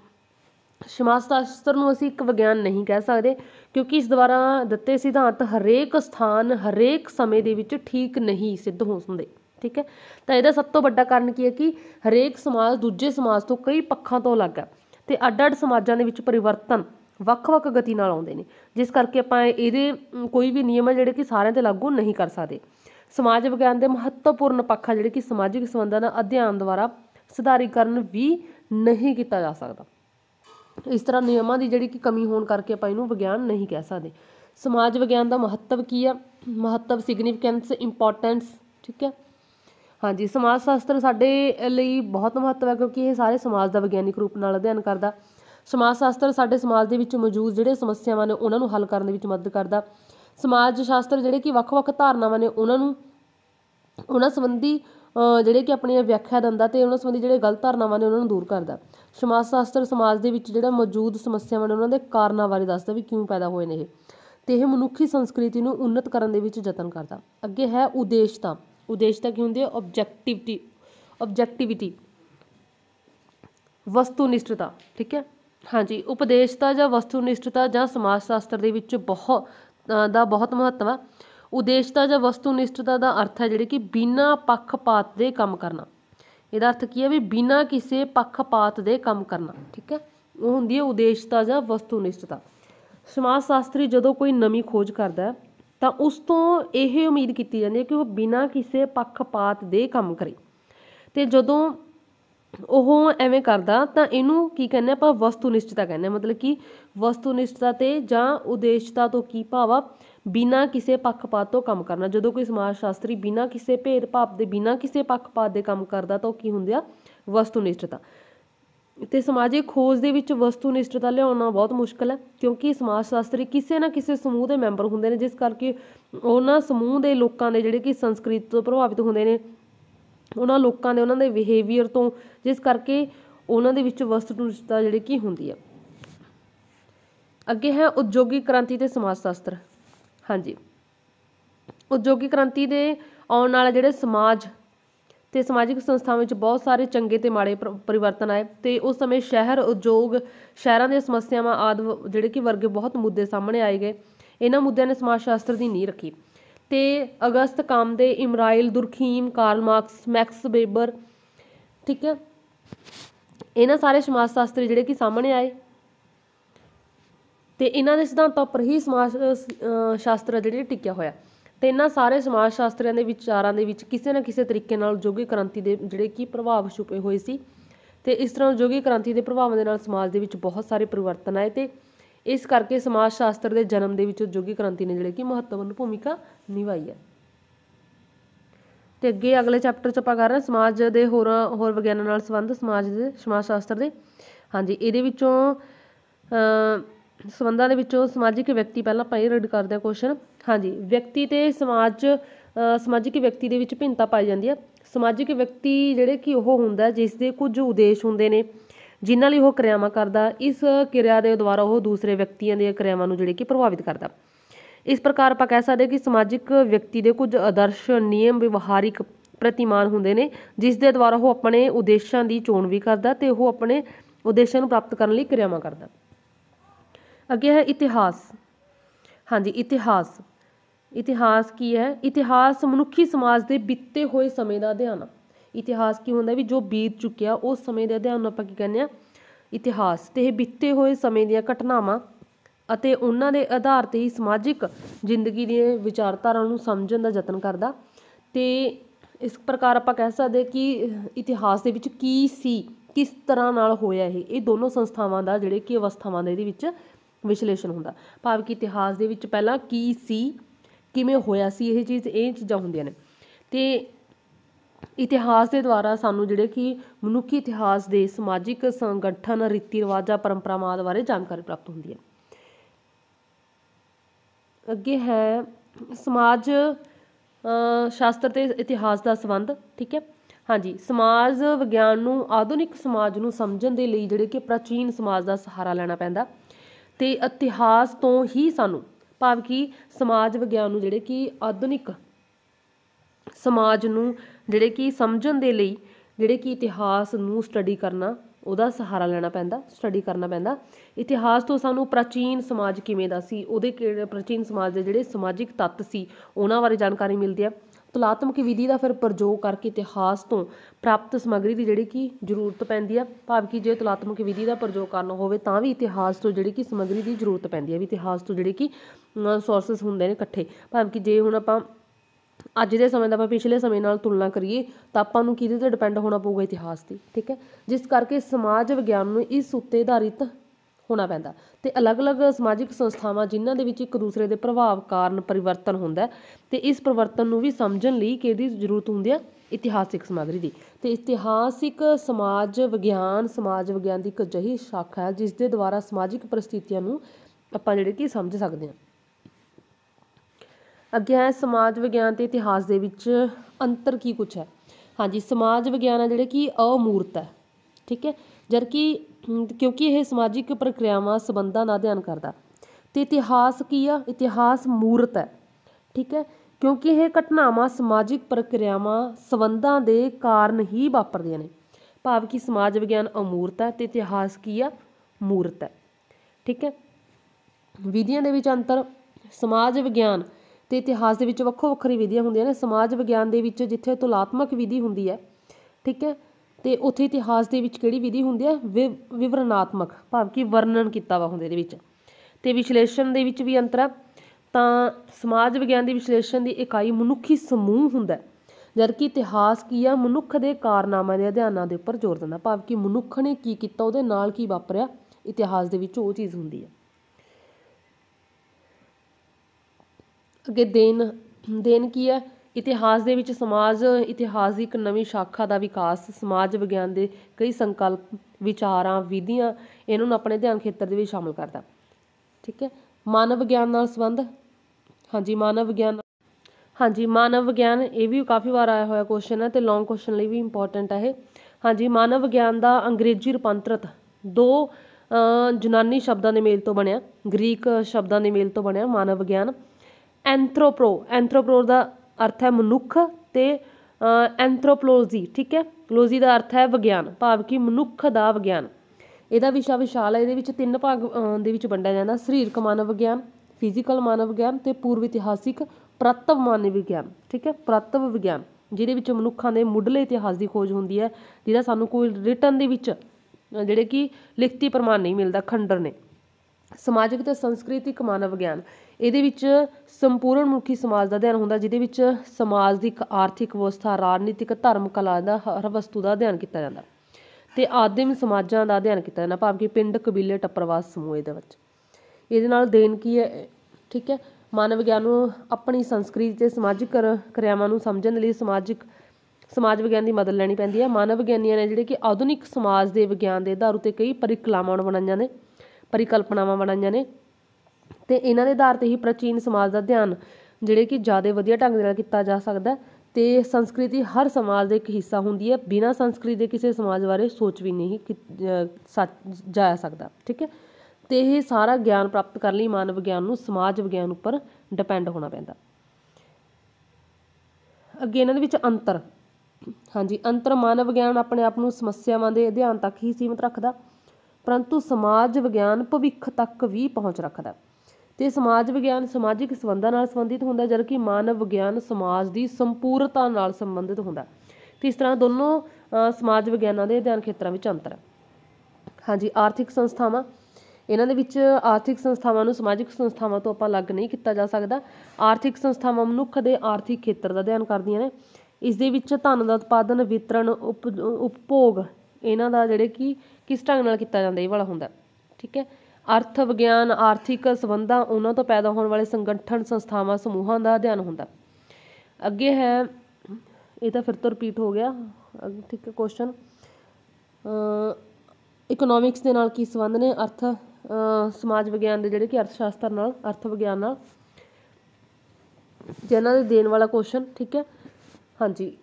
[SPEAKER 1] ਸਮਾਜ ਸ਼ਾਸਤਰ ਨੂੰ ਅਸੀਂ ਇੱਕ ਵਿਗਿਆਨ ਨਹੀਂ ਕਹਿ ਸਕਦੇ ਕਿਉਂਕਿ ਇਸ ਦੁਆਰਾ ਦਿੱਤੇ ਸਿਧਾਂਤ ਹਰੇਕ ਸਥਾਨ ਹਰੇਕ ਸਮੇਂ ਦੇ ਵਿੱਚ ਠੀਕ ਨਹੀਂ ਸਿੱਧ ਹੋ ਹੁੰਦੇ ਠੀਕ ਹੈ ਤਾਂ ਇਹਦਾ ਸਭ ਤੋਂ ਵੱਡਾ ਕਾਰਨ ਕੀ ਹੈ ਕਿ ਹਰੇਕ ਸਮਾਜ ਦੂਜੇ ਸਮਾਜ ਤੋਂ ਕਈ ਪੱਖਾਂ ਤੋਂ ਅਲੱਗ ਹੈ ਤੇ ਅੱਡ-ਅੱਡ ਸਮਾਜਾਂ ਦੇ ਵਿੱਚ ਪਰਿਵਰਤਨ ਵੱਖ-ਵੱਖ ਗਤੀ ਨਾਲ ਆਉਂਦੇ ਨੇ ਜਿਸ ਕਰਕੇ ਆਪਾਂ ਇਹਦੇ ਕੋਈ ਵੀ ਨਿਯਮ ਹੈ ਜਿਹੜੇ ਕਿ ਸਾਰਿਆਂ ਤੇ ਲਾਗੂ ਨਹੀਂ ਕਰ ਸਕਦੇ ਸਮਾਜ ਵਿਗਿਆਨ ਦੇ ਮਹੱਤਵਪੂਰਨ ਪੱਖਾ ਜਿਹੜੇ ਕਿ ਸਮਾਜਿਕ ਸੰਬੰਧਾਂ ਦਾ ਅਧਿਐਨ ਦੁਆਰਾ ਸੁਧਾਰੀਕਰਨ ਵੀ ਨਹੀਂ ਕੀਤਾ ਜਾ ਸਕਦਾ ਇਸ ਤਰ੍ਹਾਂ ਨਿਯਮਾਂ ਦੀ ਜਿਹੜੀ ਕਿ ਕਮੀ ਹੋਣ ਕਰਕੇ ਆਪਾਂ ਇਹਨੂੰ ਵਿਗਿਆਨ ਨਹੀਂ ਕਹਿ ਸਕਦੇ ਸਮਾਜ ਵਿਗਿਆਨ ਦਾ ਮਹੱਤਵ ਕੀ ਆ ਮਹੱਤਵ ਸਿਗਨੀਫਿਕੈਂਸ ਇੰਪੋਰਟੈਂਸ ਠੀਕ ਹੈ ਹਾਂਜੀ ਸਮਾਜ ਸ਼ਾਸਤਰ ਸਾਡੇ ਲਈ ਬਹੁਤ ਮਹੱਤਵ ਹੈ ਕਿਉਂਕਿ ਇਹ ਸਾਰੇ ਸਮਾਜ ਦਾ ਵਿਗਿਆਨਿਕ ਰੂਪ ਨਾਲ ਅਧਿਐਨ ਕਰਦਾ ਸਮਾਜ ਸ਼ਾਸਤਰ ਸਾਡੇ ਸਮਾਜ ਦੇ ਵਿੱਚ ਮੌਜੂਦ ਜਿਹੜੇ ਸਮੱਸਿਆਵਾਂ ਨੇ ਉਹਨਾਂ ਨੂੰ ਹੱਲ ਕਰਨ ਦੇ ਵਿੱਚ ਮਦਦ ਕਰਦਾ ਸਮਾਜ ਸ਼ਾਸਤਰ ਜਿਹੜੇ ਕਿ ਵੱਖ-ਵੱਖ ਧਾਰਨਾਵਾਂ ਨੇ ਉਹਨਾਂ ਨੂੰ ਉਹਨਾਂ ਸੰਬੰਧੀ ਜਿਹੜੇ ਕਿ ਆਪਣੀ ਵਿਆਖਿਆ ਦਿੰਦਾ ਤੇ ਉਹਨਾਂ ਸੰਬੰਧੀ ਜਿਹੜੇ ਗਲਤ ਧਾਰਨਾਵਾਂ ਨੇ ਉਹਨਾਂ ਨੂੰ ਦੂਰ ਕਰਦਾ ਸਮਾਜ ਸ਼ਾਸਤਰ ਸਮਾਜ ਦੇ ਵਿੱਚ ਜਿਹੜਾ ਮੌਜੂਦ ਸਮੱਸਿਆਵਾਂ ਨੇ ਉਹਨਾਂ ਦੇ ਕਾਰਨਾਂ ਬਾਰੇ ਦੱਸਦਾ ਵੀ ਕਿਉਂ ਪੈਦਾ ਹੋਏ ਨੇ ਇਹ ਤੇ ਇਹ ਮਨੁੱਖੀ ਸੰਸਕ੍ਰਿਤੀ ਨੂੰ ਉੱਨਤ ਕਰਨ ਦੇ ਵਿੱਚ ਯਤਨ ਕਰਦਾ ਅੱਗੇ ਹੈ ਉਦੇਸ਼ਤਾ ਉਦੇਸ਼ਤਾ ਕੀ ਹੁੰਦੀ ਹੈ ਆਬਜੈਕਟਿਵਿਟੀ ਆਬਜੈਕਟਿਵਿਟੀ ਵਸਤੂਨਿਸ਼ਟਤਾ ਠੀਕ ਹੈ ਹਾਂਜੀ ਉਪਦੇਸ਼ਤਾ ਜਾਂ ਵਸਤੂਨਿਸ਼ਟਤਾ ਜਾਂ ਸਮਾਜ ਸ਼ਾਸਤਰ ਦੇ ਵਿੱਚ ਬਹੁਤ ਦਾ ਬਹੁਤ ਮਹੱਤਵ ਹੈ ਉਦੇਸ਼ਤਾ ਜਾਂ ਵਸਤੂਨਿਸ਼ਟਤਾ ਦਾ ਅਰਥ ਹੈ ਜਿਹੜੇ ਕਿ ਬਿਨਾਂ ਪੱਖਪਾਤ ਦੇ ਕੰਮ ਕਰਨਾ ਇਹਦਾ ਅਰਥ ਕੀ ਹੈ ਵੀ ਬਿਨਾਂ ਕਿਸੇ ਪੱਖਪਾਤ ਦੇ ਕੰਮ ਕਰਨਾ ਠੀਕ ਹੈ ਉਹ ਹੁੰਦੀ ਹੈ ਉਦੇਸ਼ਤਾ ਜਾਂ ਵਸਤੂਨਿਸ਼ਟਤਾ ਸਮਾਜ ਸ਼ਾਸਤਰੀ ਜਦੋਂ ਕੋਈ ਨਵੀਂ ਖੋਜ ਕਰਦਾ ਤਾਂ ਉਸ ਤੋਂ ਇਹ ਉਮੀਦ ਕੀਤੀ ਜਾਂਦੀ ਹੈ ਕਿ ਉਹ ਬਿਨਾਂ ਕਿਸੇ ਪੱਖਪਾਤ ਦੇ ਕੰਮ ਕਰੇ ਤੇ ਜਦੋਂ ਉਹ ਐਵੇਂ ਕਰਦਾ ਤਾਂ ਇਹਨੂੰ ਕੀ ਕਹਿੰਦੇ ਆਪਾਂ ਵਸਤੂ ਨਿਸ਼ਚਤਾ ਕਹਿੰਦੇ ਮਤਲਬ ਕਿ ਵਸਤੂ ਨਿਸ਼ਚਤਾ ਤੇ ਜਾਂ ਉਦੇਸ਼ਤਾ ਤੋਂ ਕੀ ਭਾਵ ਆ ਬਿਨਾ ਕਿਸੇ ਪੱਖਪਾਤ ਤੋਂ ਕੰਮ ਕਰਨਾ ਜਦੋਂ ਕੋਈ ਸਮਾਜ ਸ਼ਾਸਤਰੀ ਬਿਨਾ ਕਿਸੇ ਭੇਦਭਾਵ ਦੇ ਬਿਨਾ ਕਿਸੇ ਪੱਖਪਾਤ ਦੇ ਕੰਮ ਕਰਦਾ ਤਾਂ ਉਹ ਕੀ ਹੁੰਦਿਆ ਵਸਤੂ ਨਿਸ਼ਚਤਾ ਤੇ ਸਮਾਜਿਕ ਖੋਜ ਦੇ ਵਿੱਚ ਵਸਤੂ ਨਿਸ਼ਚਤਾ ਲਿਆਉਣਾ ਬਹੁਤ ਮੁਸ਼ਕਲ ਹੈ ਕਿਉਂਕਿ ਸਮਾਜ ਸ਼ਾਸਤਰੀ ਕਿਸੇ ਨਾ ਕਿਸੇ ਸਮੂਹ ਦੇ ਮੈਂਬਰ ਹੁੰਦੇ ਨੇ ਜਿਸ ਕਰਕੇ ਉਹਨਾਂ ਸਮੂਹ ਦੇ ਲੋਕਾਂ ਦੇ ਜਿਹੜੇ ਕਿ ਸੰਸਕ੍ਰਿਤ ਤੋਂ ਪ੍ਰਭਾਵਿਤ ਹੁੰਦੇ ਨੇ ਉਹਨਾਂ ਲੋਕਾਂ ਦੇ ਉਹਨਾਂ ਦੇ ਬਿਹੇਵੀਅਰ ਤੋਂ ਜਿਸ ਕਰਕੇ ਉਹਨਾਂ ਦੇ ਵਿੱਚ ਰਿਸ਼ਤਾ ਜਿਹੜੀ ਕੀ ਹੁੰਦੀ ਆ ਅੱਗੇ ਹੈ ਉਦਯੋਗਿਕ ਕ੍ਰਾਂਤੀ ਤੇ ਸਮਾਜ ਸ਼ਾਸਤਰ ਹਾਂਜੀ ਉਦਯੋਗਿਕ ਕ੍ਰਾਂਤੀ ਦੇ ਆਉਣ ਨਾਲ ਜਿਹੜੇ ਸਮਾਜ ਤੇ ਸਮਾਜਿਕ ਸੰਸਥਾਵਾਂ ਵਿੱਚ ਬਹੁਤ ਸਾਰੇ ਚੰਗੇ ਤੇ ਮਾੜੇ ਪਰਿਵਰਤਨ ਆਏ ਤੇ ਉਸ ਸਮੇਂ ਸ਼ਹਿਰ ਉਦਯੋਗ ਸ਼ਹਿਰਾਂ ਦੀਆਂ ਸਮੱਸਿਆਵਾਂ ਆਦਿ ਜਿਹੜੇ ਕਿ ਵਰਗੇ ਬਹੁਤ ਮੁੱਦੇ ਸਾਹਮਣੇ ਆਏ ਗਏ ਇਹਨਾਂ ਮੁੱਦਿਆਂ ਨੇ ਸਮਾਜ ਸ਼ਾਸਤਰ ਦੀ ਨੀਂਹ ਰੱਖੀ ਤੇ ਅਗਸਤ ਕਾਮ ਦੇ Emile Durkheim Karl Marx Max Weber ਠੀਕ ਹੈ ਇਹਨਾਂ ਸਾਰੇ ਸਮਾਜ ਸ਼ਾਸਤਰੀ ਜਿਹੜੇ ਕਿ ਸਾਹਮਣੇ ਆਏ ਤੇ ਇਹਨਾਂ ਦੇ ਸਿਧਾਂਤਾਂ ਉੱਪਰ ਹੀ ਸਮਾਜ ਸ਼ਾਸਤਰ ਜਿਹੜੇ ਟਿਕਿਆ ਹੋਇਆ ਤੇ ਇਹਨਾਂ ਸਾਰੇ ਸਮਾਜ ਸ਼ਾਸਤਰੀਆਂ ਦੇ ਵਿਚਾਰਾਂ ਦੇ ਵਿੱਚ ਕਿਸੇ ਨਾ ਕਿਸੇ ਤਰੀਕੇ ਨਾਲ ਜੋਗੀ ਕ੍ਰਾਂਤੀ ਦੇ ਜਿਹੜੇ ਕਿ ਪ੍ਰਭਾਵ ਛੁਪੇ ਹੋਏ ਸੀ ਤੇ ਇਸ ਤਰ੍ਹਾਂ ਜੋਗੀ ਕ੍ਰਾਂਤੀ ਦੇ ਪ੍ਰਭਾਵਾਂ ਦੇ ਨਾਲ ਸਮਾਜ ਦੇ ਵਿੱਚ ਬਹੁਤ ਸਾਰੇ ਪਰਿਵਰਤਨ ਆਏ ਤੇ ਇਸ ਕਰਕੇ ਸਮਾਜ ਸ਼ਾਸਤਰ ਦੇ ਜਨਮ ਦੇ ਵਿੱਚ ਉਦਯੋਗਿਕ ਕ੍ਰਾਂਤੀ ਨੇ ਜਿਹੜੇ ਕਿ ਮਹੱਤਵਪੂਰਨ ਭੂਮਿਕਾ ਨਿਭਾਈ ਹੈ ਤੇ ਅੱਗੇ ਅਗਲੇ ਚੈਪਟਰ 'ਚ ਆਪਾਂ ਕਰ ਰਹੇ ਸਮਾਜ ਦੇ ਹੋਰ ਹੋਰ ਵਿਗਿਆਨਾਂ ਨਾਲ ਸੰਬੰਧ ਸਮਾਜ ਦੇ ਸਮਾਜ ਸ਼ਾਸਤਰ ਦੇ ਹਾਂਜੀ ਇਹਦੇ ਵਿੱਚੋਂ ਸੰਬੰਧਾਂ ਦੇ ਵਿੱਚੋਂ ਸਮਾਜਿਕ ਵਿਅਕਤੀ ਪਹਿਲਾਂ ਆਪਾਂ ਇਹ ਰੀਡ ਕਰਦੇ ਆ ਕੁਐਸਚਨ ਹਾਂਜੀ ਵਿਅਕਤੀ ਤੇ ਸਮਾਜ ਸਮਾਜਿਕ ਵਿਅਕਤੀ ਦੇ ਵਿੱਚ ਭਿੰਨਤਾ ਪਾਈ ਜਾਂਦੀ ਹੈ ਸਮਾਜਿਕ ਵਿਅਕਤੀ ਜਿਹੜੇ ਕਿ ਉਹ ਹੁੰਦਾ ਜਿਸ ਦੇ ਕੁਝ ਉਦੇਸ਼ ਹੁੰਦੇ ਨੇ ਜਿਨ੍ਹਾਂ ਲਈ ਉਹ ਕਿਰਿਆਵਾਂ ਕਰਦਾ ਇਸ ਕਿਰਿਆ ਦੇ ਦੁਆਰਾ ਉਹ ਦੂਸਰੇ ਵਿਅਕਤੀਆਂ ਦੀਆਂ ਕਿਰਿਆਵਾਂ ਨੂੰ ਜਿਹੜੇ ਕਿ ਪ੍ਰਭਾਵਿਤ ਕਰਦਾ ਇਸ ਪ੍ਰਕਾਰ ਆਪਾਂ ਕਹਿ ਸਕਦੇ ਕਿ ਸਮਾਜਿਕ ਵਿਅਕਤੀ ਦੇ ਕੁਝ ਆਦਰਸ਼ ਨਿਯਮ ਵਿਵਹਾਰਿਕ ਪ੍ਰਤੀਮਾਨ ਹੁੰਦੇ ਨੇ ਜਿਸ ਦੇ ਦੁਆਰਾ ਉਹ ਆਪਣੇ ਉਦੇਸ਼ਾਂ ਦੀ ਚੋਣ ਵੀ ਕਰਦਾ ਤੇ ਉਹ ਆਪਣੇ ਉਦੇਸ਼ਾਂ ਨੂੰ ਪ੍ਰਾਪਤ ਕਰਨ ਲਈ ਕਿਰਿਆਵਾਂ ਕਰਦਾ ਅੱਗੇ ਹੈ ਇਤਿਹਾਸ ਹਾਂਜੀ ਇਤਿਹਾਸ ਇਤਿਹਾਸ ਕੀ ਹੈ ਇਤਿਹਾਸ ਮਨੁੱਖੀ ਸਮਾਜ ਦੇ ਬੀਤੇ ਹੋਏ ਸਮੇਂ ਦਾ ਅਧਿਐਨ ਇਤਿਹਾਸ ਕੀ ਹੁੰਦਾ ਵੀ ਜੋ ਬੀਤ ਚੁੱਕਿਆ ਉਸ ਸਮੇਂ ਦੇ ਅਧਿਐਨ ਨੂੰ ਆਪਾਂ ਕੀ ਕਹਿੰਦੇ ਆ ਇਤਿਹਾਸ ਤੇ ਇਹ ਬੀਤੇ ਹੋਏ ਸਮੇਂ ਦੀਆਂ ਘਟਨਾਵਾਂ ਅਤੇ ਉਹਨਾਂ ਦੇ ਆਧਾਰ ਤੇ ਹੀ ਸਮਾਜਿਕ ਜ਼ਿੰਦਗੀ ਦੀਆਂ ਵਿਚਾਰਧਾਰਾ ਨੂੰ ਸਮਝਣ ਦਾ ਯਤਨ ਕਰਦਾ ਤੇ ਇਸ ਪ੍ਰਕਾਰ ਆਪਾਂ ਕਹਿ ਸਕਦੇ ਕਿ ਇਤਿਹਾਸ ਦੇ ਵਿੱਚ ਕੀ ਸੀ ਕਿਸ ਤਰ੍ਹਾਂ ਨਾਲ ਹੋਇਆ ਇਹ ਇਹ ਦੋਨੋਂ ਸੰਸਥਾਵਾਂ ਦਾ ਜਿਹੜੇ ਕਿ ਅਵਸਥਾਵਾਂ ਦਾ ਇਹਦੇ ਵਿੱਚ ਵਿਸ਼ਲੇਸ਼ਣ ਹੁੰਦਾ ਭਾਵ ਕਿ ਇਤਿਹਾਸ ਦੇ ਵਿੱਚ ਪਹਿਲਾਂ ਕੀ ਸੀ ਕਿਵੇਂ ਹੋਇਆ ਸੀ ਇਹ ਚੀਜ਼ ਇਹ ਚੀਜ਼ਾਂ ਹੁੰਦੀਆਂ ਨੇ ਤੇ ਇਤਿਹਾਸ ਦੇ ਦੁਆਰਾ ਸਾਨੂੰ ਜਿਹੜੇ ਕਿ ਮਨੁੱਖੀ ਇਤਿਹਾਸ ਦੇ ਸਮਾਜਿਕ ਸੰਗਠਨ ਰੀਤੀ ਰਿਵਾਜਾਂ ਪਰੰਪਰਾਵਾਂ ਬਾਰੇ ਜਾਣਕਾਰੀ ਪ੍ਰਾਪਤ ਹੁੰਦੀ ਹੈ ਅੱਗੇ ਹੈ ਸਮਾਜ ਸ਼ਾਸਤਰ ਤੇ ਇਤਿਹਾਸ ਦਾ ਸੰਬੰਧ ਠੀਕ ਹੈ ਹਾਂਜੀ ਸਮਾਜ ਵਿਗਿਆਨ ਨੂੰ ਆਧੁਨਿਕ ਸਮਾਜ ਨੂੰ ਸਮਝਣ ਦੇ ਲਈ ਜਿਹੜੇ ਕਿ ਪ੍ਰਾਚੀਨ ਸਮਾਜ ਦਾ ਸਹਾਰਾ ਲੈਣਾ ਪੈਂਦਾ ਤੇ ਇਤਿਹਾਸ ਤੋਂ ਹੀ ਸਾਨੂੰ ਭਾਵ ਕਿ ਸਮਾਜ ਵਿਗਿਆਨ ਨੂੰ ਜਿਹੜੇ ਕਿ ਆਧੁਨਿਕ ਸਮਾਜ ਨੂੰ ਜਿਹੜੇ ਕਿ ਸਮਝਣ ਦੇ ਲਈ ਜਿਹੜੇ ਕਿ ਇਤਿਹਾਸ ਨੂੰ ਸਟੱਡੀ ਕਰਨਾ ਉਹਦਾ ਸਹਾਰਾ ਲੈਣਾ ਪੈਂਦਾ ਸਟੱਡੀ ਕਰਨਾ ਪੈਂਦਾ ਇਤਿਹਾਸ ਤੋਂ ਸਾਨੂੰ ਪ੍ਰਾਚੀਨ ਸਮਾਜ ਕਿਵੇਂ ਦਾ ਸੀ ਉਹਦੇ ਕਿਹੜੇ ਪ੍ਰਾਚੀਨ ਸਮਾਜ ਦੇ ਜਿਹੜੇ ਸਮਾਜਿਕ ਤੱਤ ਸੀ ਉਹਨਾਂ ਬਾਰੇ ਜਾਣਕਾਰੀ ਮਿਲਦੀ ਹੈ ਤੁਲਾਤਮਕ ਵਿਧੀ ਦਾ ਫਿਰ ਪ੍ਰਯੋਗ ਕਰਕੇ ਇਤਿਹਾਸ ਤੋਂ ਪ੍ਰਾਪਤ ਸਮੱਗਰੀ ਦੀ ਜਿਹੜੀ ਕਿ ਜ਼ਰੂਰਤ ਪੈਂਦੀ ਆ ਭਾਵ ਕਿ ਜੇ ਤੁਲਾਤਮਕ ਵਿਧੀ ਦਾ ਪ੍ਰਯੋਗ ਕਰਨਾ ਹੋਵੇ ਤਾਂ ਵੀ ਇਤਿਹਾਸ ਤੋਂ ਜਿਹੜੀ ਕਿ ਸਮੱਗਰੀ ਦੀ ਜ਼ਰੂਰਤ ਪੈਂਦੀ ਆ ਵੀ ਇਤਿਹਾਸ ਤੋਂ ਜਿਹੜੇ ਕਿ ਸੋਰਸਸ ਹੁੰਦੇ ਨੇ ਇਕੱਠੇ ਭਾਵ ਕਿ ਜੇ ਹੁਣ ਆਪਾਂ ਅੱਜ ਦੇ ਸਮੇਂ ਦਾ ਆਪਾਂ ਪਿਛਲੇ ਸਮੇਂ ਨਾਲ ਤੁਲਨਾ ਕਰੀਏ ਤਾਂ ਆਪਾਂ ਨੂੰ ਕਿਹਦੇ 'ਤੇ ਡਿਪੈਂਡ ਹੋਣਾ ਪਊਗਾ ਇਤਿਹਾਸ 'ਤੇ ਠੀਕ ਹੈ ਜਿਸ ਕਰਕੇ ਸਮਾਜ ਵਿਗਿਆਨ ਨੂੰ ਇਸ ਉੱਤੇ ਆਧਾਰਿਤ ਹੋਣਾ ਪੈਂਦਾ ਤੇ ਅਲੱਗ-ਅਲੱਗ ਸਮਾਜਿਕ ਸੰਸਥਾਵਾਂ ਜਿਨ੍ਹਾਂ ਦੇ ਵਿੱਚ ਇੱਕ ਦੂਸਰੇ ਦੇ ਪ੍ਰਭਾਵ ਕਾਰਨ ਪਰਿਵਰਤਨ ਹੁੰਦਾ ਤੇ ਇਸ ਪਰਿਵਰਤਨ ਨੂੰ ਵੀ ਸਮਝਣ ਲਈ ਕਿਹਦੀ ਜ਼ਰੂਰਤ ਹੁੰਦੀ ਹੈ ਇਤਿਹਾਸਿਕ ਸਮੱਗਰੀ ਦੀ ਤੇ ਇਤਿਹਾਸਿਕ ਸਮਾਜ ਵਿਗਿਆਨ ਸਮਾਜ ਵਿਗਿਆਨ ਦੀ ਇੱਕ ਅਜਿਹੀ ਸ਼ਾਖਾ ਹੈ ਜਿਸ ਦੇ ਦੁਆਰਾ ਸਮਾਜਿਕ ਪ੍ਰਸਥਿਤੀਆਂ ਨੂੰ ਆਪਾਂ ਜਿਹੜੇ ਕੀ ਸਮਝ ਸਕਦੇ ਹਾਂ ਅੱਗੇ ਹੈ ਸਮਾਜ ਵਿਗਿਆਨ ਤੇ ਇਤਿਹਾਸ ਦੇ ਵਿੱਚ ਅੰਤਰ ਕੀ ਕੁਛ ਹੈ ਹਾਂਜੀ ਸਮਾਜ ਵਿਗਿਆਨ ਹੈ ਜਿਹੜੇ ਕਿ ਅਮੂਰਤ ਹੈ ਠੀਕ ਹੈ ਕਿ ਕਿਉਂਕਿ ਇਹ ਸਮਾਜਿਕ ਪ੍ਰਕਿਰਿਆਵਾਂ ਸੰਬੰਧਾਂ ਦਾ ਅਧਿਐਨ ਕਰਦਾ ਤੇ ਇਤਿਹਾਸ ਕੀ ਆ ਇਤਿਹਾਸ ਮੂਰਤ ਹੈ ਠੀਕ ਹੈ ਕਿਉਂਕਿ ਇਹ ਘਟਨਾਵਾਂ ਸਮਾਜਿਕ ਪ੍ਰਕਿਰਿਆਵਾਂ ਸੰਬੰਧਾਂ ਦੇ ਕਾਰਨ ਹੀ ਵਾਪਰਦੀਆਂ ਨੇ ਭਾਵ ਕਿ ਸਮਾਜ ਵਿਗਿਆਨ ਅਮੂਰਤ ਹੈ ਤੇ ਇਤਿਹਾਸ ਕੀ ਆ ਮੂਰਤ ਹੈ ਠੀਕ ਹੈ ਵਿਧੀਆਂ ਦੇ ਵਿੱਚ ਅੰਤਰ ਸਮਾਜ ਵਿਗਿਆਨ ਤੇ ਇਤਿਹਾਸ ਦੇ ਵਿੱਚ ਵੱਖੋ ਵੱਖਰੀ ਵਿਧੀਆਂ ਹੁੰਦੀਆਂ ਨੇ ਸਮਾਜ ਵਿਗਿਆਨ ਦੇ ਵਿੱਚ ਜਿੱਥੇ ਤੁਲਾਤਮਕ ਵਿਧੀ ਹੁੰਦੀ ਹੈ ਠੀਕ ਹੈ ਤੇ ਉੱਥੇ ਇਤਿਹਾਸ ਦੇ ਵਿੱਚ ਕਿਹੜੀ ਵਿਧੀ ਹੁੰਦੀ ਹੈ ਵਿਵਰਣਾਤਮਕ ਭਾਵ ਕਿ ਵਰਣਨ ਕੀਤਾ ਵਾ ਹੁੰਦੇ ਇਹਦੇ ਵਿੱਚ ਤੇ ਵਿਸ਼ਲੇਸ਼ਣ ਦੇ ਵਿੱਚ ਵੀ ਅੰਤਰ ਹੈ ਤਾਂ ਸਮਾਜ ਵਿਗਿਆਨ ਦੀ ਵਿਸ਼ਲੇਸ਼ਣ ਦੀ ਇਕਾਈ ਮਨੁੱਖੀ ਸਮੂਹ ਹੁੰਦਾ ਜਦਕਿ ਇਤਿਹਾਸ ਕੀ ਆ ਮਨੁੱਖ ਦੇ ਕਾਰਨਾਮਿਆਂ ਦੇ ਅਧਿਐਨਾਂ ਦੇ ਉੱਪਰ ਜ਼ੋਰ ਦਿੰਦਾ ਭਾਵ ਕਿ ਮਨੁੱਖ ਨੇ ਕੀ ਕੀਤਾ ਉਹਦੇ ਨਾਲ ਕੀ ਵਾਪਰਿਆ ਇਤਿਹਾਸ ਦੇ ਵਿੱਚ ਉਹ ਚੀਜ਼ ਹੁੰਦੀ ਹੈ ਅੱਗੇ ਦੇਨ ਦੇਨ ਕੀ ਹੈ ਇਤਿਹਾਸ ਦੇ ਵਿੱਚ ਸਮਾਜ ਇਤਿਹਾਸ ਦੀ ਇੱਕ ਨਵੀਂ ਸ਼ਾਖਾ ਦਾ ਵਿਕਾਸ ਸਮਾਜ ਵਿਗਿਆਨ ਦੇ ਕਈ ਸੰਕਲਪ ਵਿਚਾਰਾਂ ਵਿਧੀਆਂ ਇਹਨਾਂ ਨੂੰ ਆਪਣੇ ਧਿਆਨ ਖੇਤਰ ਦੇ ਵਿੱਚ ਸ਼ਾਮਲ ਕਰਦਾ ਠੀਕ ਹੈ ਮਾਨਵ ਵਿਗਿਆਨ ਨਾਲ ਸੰਬੰਧ ਹਾਂਜੀ ਮਾਨਵ ਵਿਗਿਆਨ ਹਾਂਜੀ ਮਾਨਵ ਵਿਗਿਆਨ ਇਹ ਵੀ ਕਾਫੀ ਵਾਰ ਆਇਆ ਹੋਇਆ ਕੁਐਸਚਨ ਹੈ ਤੇ ਲੌਂਗ ਕੁਐਸਚਨ ਲਈ ਵੀ ਇੰਪੋਰਟੈਂਟ ਹੈ ਇਹ ਹਾਂਜੀ ਮਾਨਵ ਵਿਗਿਆਨ ਦਾ ਅੰਗਰੇਜ਼ੀ ਰੂਪਾਂਤਰਤ ਦੋ ਜਨਾਨੀ ਸ਼ਬਦਾਂ ਦੇ ਮੇਲ ਤੋਂ ਬਣਿਆ ਗ੍ਰੀਕ ਸ਼ਬਦਾਂ ਦੇ ਮੇਲ ਤੋਂ ਬਣਿਆ ਮਾਨਵ ਵਿਗਿਆਨ ਐਂਥਰੋਪਰੋ ਐਂਥਰੋਪਰੋ ਦਾ ਅਰਥ ਹੈ ਮਨੁੱਖ ਤੇ ਐਂਥਰੋਪੋਲੋਜੀ ਠੀਕ ਹੈ ਲੋਜੀ ਦਾ ਅਰਥ ਹੈ ਵਿਗਿਆਨ ਭਾਵ ਕਿ ਮਨੁੱਖ ਦਾ ਵਿਗਿਆਨ ਇਹਦਾ ਵਿਸ਼ਾ ਵਿਸ਼ਾਲ ਹੈ ਇਹਦੇ ਵਿੱਚ ਤਿੰਨ ਭਾਗ ਦੇ ਵਿੱਚ ਵੰਡਿਆ ਜਾਂਦਾ ਸਰੀਰਕ ਮਾਨਵ ਵਿਗਿਆਨ ਫਿਜ਼ੀਕਲ ਮਾਨਵ ਵਿਗਿਆਨ ਤੇ ਪੂਰਵ ਇਤਿਹਾਸਿਕ ਪ੍ਰਤਵ ਮਾਨਵ ਵਿਗਿਆਨ ਠੀਕ ਹੈ ਪ੍ਰਤਵ ਵਿਗਿਆਨ ਜਿਹਦੇ ਵਿੱਚ ਮਨੁੱਖਾਂ ਦੇ ਮੁੱਢਲੇ ਇਤਿਹਾਸ ਦੀ ਖੋਜ ਹੁੰਦੀ ਹੈ ਜਿਹਦਾ ਸਾਨੂੰ ਕੋਈ ਰਿਟਨ ਦੇ ਵਿੱਚ ਜਿਹੜੇ ਕਿ ਲਿਖਤੀ ਪ੍ਰਮਾਣ ਨਹੀਂ ਮਿਲਦਾ ਖੰਡਰ ਨੇ ਸਮਾਜਿਕ ਤੇ ਸੰਸਕ੍ਰਿਤਿਕ ਮਾਨਵ ਵਿਗਿਆਨ ਇਹਦੇ ਵਿੱਚ ਸੰਪੂਰਨ ਮੁਖੀ ਸਮਾਜ ਦਾ ਅਧਿਐਨ ਹੁੰਦਾ ਜਿਹਦੇ ਵਿੱਚ ਸਮਾਜ ਦੀ ਇੱਕ ਆਰਥਿਕ ਵਿਵਸਥਾ ਰਾਜਨੀਤਿਕ ਧਰਮ ਕਲਾ ਦਾ ਹਰ ਵਸਤੂ ਦਾ ਅਧਿਐਨ ਕੀਤਾ ਜਾਂਦਾ ਤੇ ਆਦਿਮ ਸਮਾਜਾਂ ਦਾ ਅਧਿਐਨ ਕੀਤਾ ਜਾਂਦਾ ਭਾਵ ਕਿ ਪਿੰਡ ਕਬੀਲੇ ਟੱਪਰਵਾਸ ਸਮੂਹ ਦੇ ਵਿੱਚ ਇਹਦੇ ਨਾਲ ਦੇਣ ਕੀ ਹੈ ਠੀਕ ਹੈ ਮਾਨਵ ਵਿਗਿਆਨ ਨੂੰ ਆਪਣੀ ਸੰਸਕ੍ਰਿਤੀ ਤੇ ਸਮਾਜਿਕ ਕਰਿਆਵਾਂ ਨੂੰ ਸਮਝਣ ਲਈ ਸਮਾਜਿਕ ਸਮਾਜ ਵਿਗਿਆਨ ਦੀ ਮਦਦ ਲੈਣੀ ਪੈਂਦੀ ਹੈ ਮਾਨਵ ਵਿਗਿਆਨੀਆਂ ਨੇ ਜਿਹੜੇ ਕਿ ਆਧੁਨਿਕ ਸਮਾਜ ਦੇ ਵਿਗਿਆਨ ਦੇ ਆਧਾਰ ਉਤੇ ਕਈ ਪਰਿਕਲਪਨਾਵਾਂ ਬਣਾਈਆਂ ਨੇ ਪਰਿਕਲਪਨਾਵਾਂ ਬਣਾਈਆਂ ਨੇ ਤੇ ਇਹਨਾਂ ਦੇ ਆਧਾਰ ਤੇ ਹੀ ਪ੍ਰਾਚੀਨ ਸਮਾਜ ਦਾ ਧਿਆਨ ਜਿਹੜੇ ਕਿ ਜ਼ਿਆਦਾ ਵਧੀਆ ਢੰਗ ਨਾਲ ਕੀਤਾ ਜਾ ਸਕਦਾ ਤੇ ਸੰਸਕ੍ਰਿਤੀ ਹਰ ਸਮਾਜ ਦਾ ਇੱਕ ਹਿੱਸਾ ਹੁੰਦੀ ਹੈ ਬਿਨਾਂ ਸੰਸਕ੍ਰਿਤੀ ਦੇ ਕਿਸੇ ਸਮਾਜ ਬਾਰੇ ਸੋਚ ਵੀ ਨਹੀਂ ਜਾ ਸਕਦਾ ਠੀਕ ਹੈ ਤੇ ਇਹ ਸਾਰਾ ਗਿਆਨ ਪ੍ਰਾਪਤ ਕਰਨ ਲਈ ਮਾਨਵ ਵਿਗਿਆਨ ਨੂੰ ਸਮਾਜ ਵਿਗਿਆਨ ਉੱਪਰ ਡਿਪੈਂਡ ਹੋਣਾ ਪੈਂਦਾ ਅੱਗੇ ਇਹਨਾਂ ਦੇ ਵਿੱਚ ਅੰਤਰ ਹਾਂਜੀ ਅੰਤਰ ਮਾਨਵ ਵਿਗਿਆਨ ਆਪਣੇ ਆਪ ਨੂੰ ਸਮੱਸਿਆਵਾਂ ਦੇ ਅਧਿਐਨ ਤੱਕ ਹੀ ਸੀਮਤ ਰੱਖਦਾ ਪਰੰਤੂ ਸਮਾਜ ਵਿਗਿਆਨ ਭਵਿੱਖ ਤੱਕ ਵੀ ਪਹੁੰਚ ਰੱਖਦਾ ਤੇ ਸਮਾਜ ਵਿਗਿਆਨ ਸਮਾਜਿਕ ਸੰਬੰਧਾਂ ਨਾਲ ਸੰਬੰਧਿਤ ਹੁੰਦਾ ਜਦਕਿ ਮਾਨਵ ਵਿਗਿਆਨ ਸਮਾਜ ਦੀ ਸੰਪੂਰਨਤਾ ਨਾਲ ਸੰਬੰਧਿਤ ਹੁੰਦਾ ਤੇ ਇਸ ਤਰ੍ਹਾਂ ਦੋਨੋਂ ਸਮਾਜ ਵਿਗਿਆਨਾਂ ਦੇ ਅਧਿਐਨ ਖੇਤਰਾਂ ਵਿੱਚ ਅੰਤਰ ਹੈ ਹਾਂਜੀ ਆਰਥਿਕ ਸੰਸਥਾਵਾਂ ਇਹਨਾਂ ਦੇ ਵਿੱਚ ਆਰਥਿਕ ਸੰਸਥਾਵਾਂ ਨੂੰ ਸਮਾਜਿਕ ਸੰਸਥਾਵਾਂ ਤੋਂ ਆਪਾਂ ਅਲੱਗ ਨਹੀਂ ਕੀਤਾ ਜਾ ਸਕਦਾ ਆਰਥਿਕ ਸੰਸਥਾਵਾਂ ਮਨੁੱਖ ਦੇ ਆਰਥਿਕ ਖੇਤਰ ਦਾ ਅਧਿਐਨ ਕਰਦੀਆਂ ਨੇ ਇਸ ਦੇ ਵਿੱਚ ਧਨ ਦਾ ਉਤਪਾਦਨ ਵਿਤਰਣ ਉਪਭੋਗ ਇਹਨਾਂ ਦਾ ਜਿਹੜੇ ਕਿ ਕਿਸ ਢੰਗ ਨਾਲ ਕੀਤਾ ਜਾਂਦਾ ਇਹ ਵਾਲਾ ਹੁੰਦਾ ਠੀਕ ਹੈ ਅਰਥ ਵਿਗਿਆਨ ਆਰਥਿਕ ਸੰਬੰਧਾਂ ਉਹਨਾਂ ਤੋਂ ਪੈਦਾ ਹੋਣ ਵਾਲੇ ਸੰਗਠਨ ਸੰਸਥਾਵਾਂ ਸਮੂਹਾਂ ਦਾ ਅਧਿਐਨ ਹੁੰਦਾ ਅੱਗੇ ਹੈ ਇਹ ਤਾਂ ਫਿਰ ਤੋਂ ਰਿਪੀਟ ਹੋ ਗਿਆ ਠੀਕ ਹੈ ਕੁਐਸਚਨ ਇਕਨੋਮਿਕਸ ਦੇ ਨਾਲ ਕੀ ਸੰਬੰਧ ਨੇ ਅਰਥ ਸਮਾਜ ਵਿਗਿਆਨ ਦੇ ਜਿਹੜੇ ਕਿ ਅਰਥ ਸ਼ਾਸਤਰ ਨਾਲ ਅਰਥ ਵਿਗਿਆਨ ਨਾਲ ਜਿਹਨਾਂ ਦੇ ਦੇਣ ਵਾਲਾ ਕੁਐਸਚਨ ਠੀਕ ਹੈ ਹਾਂਜੀ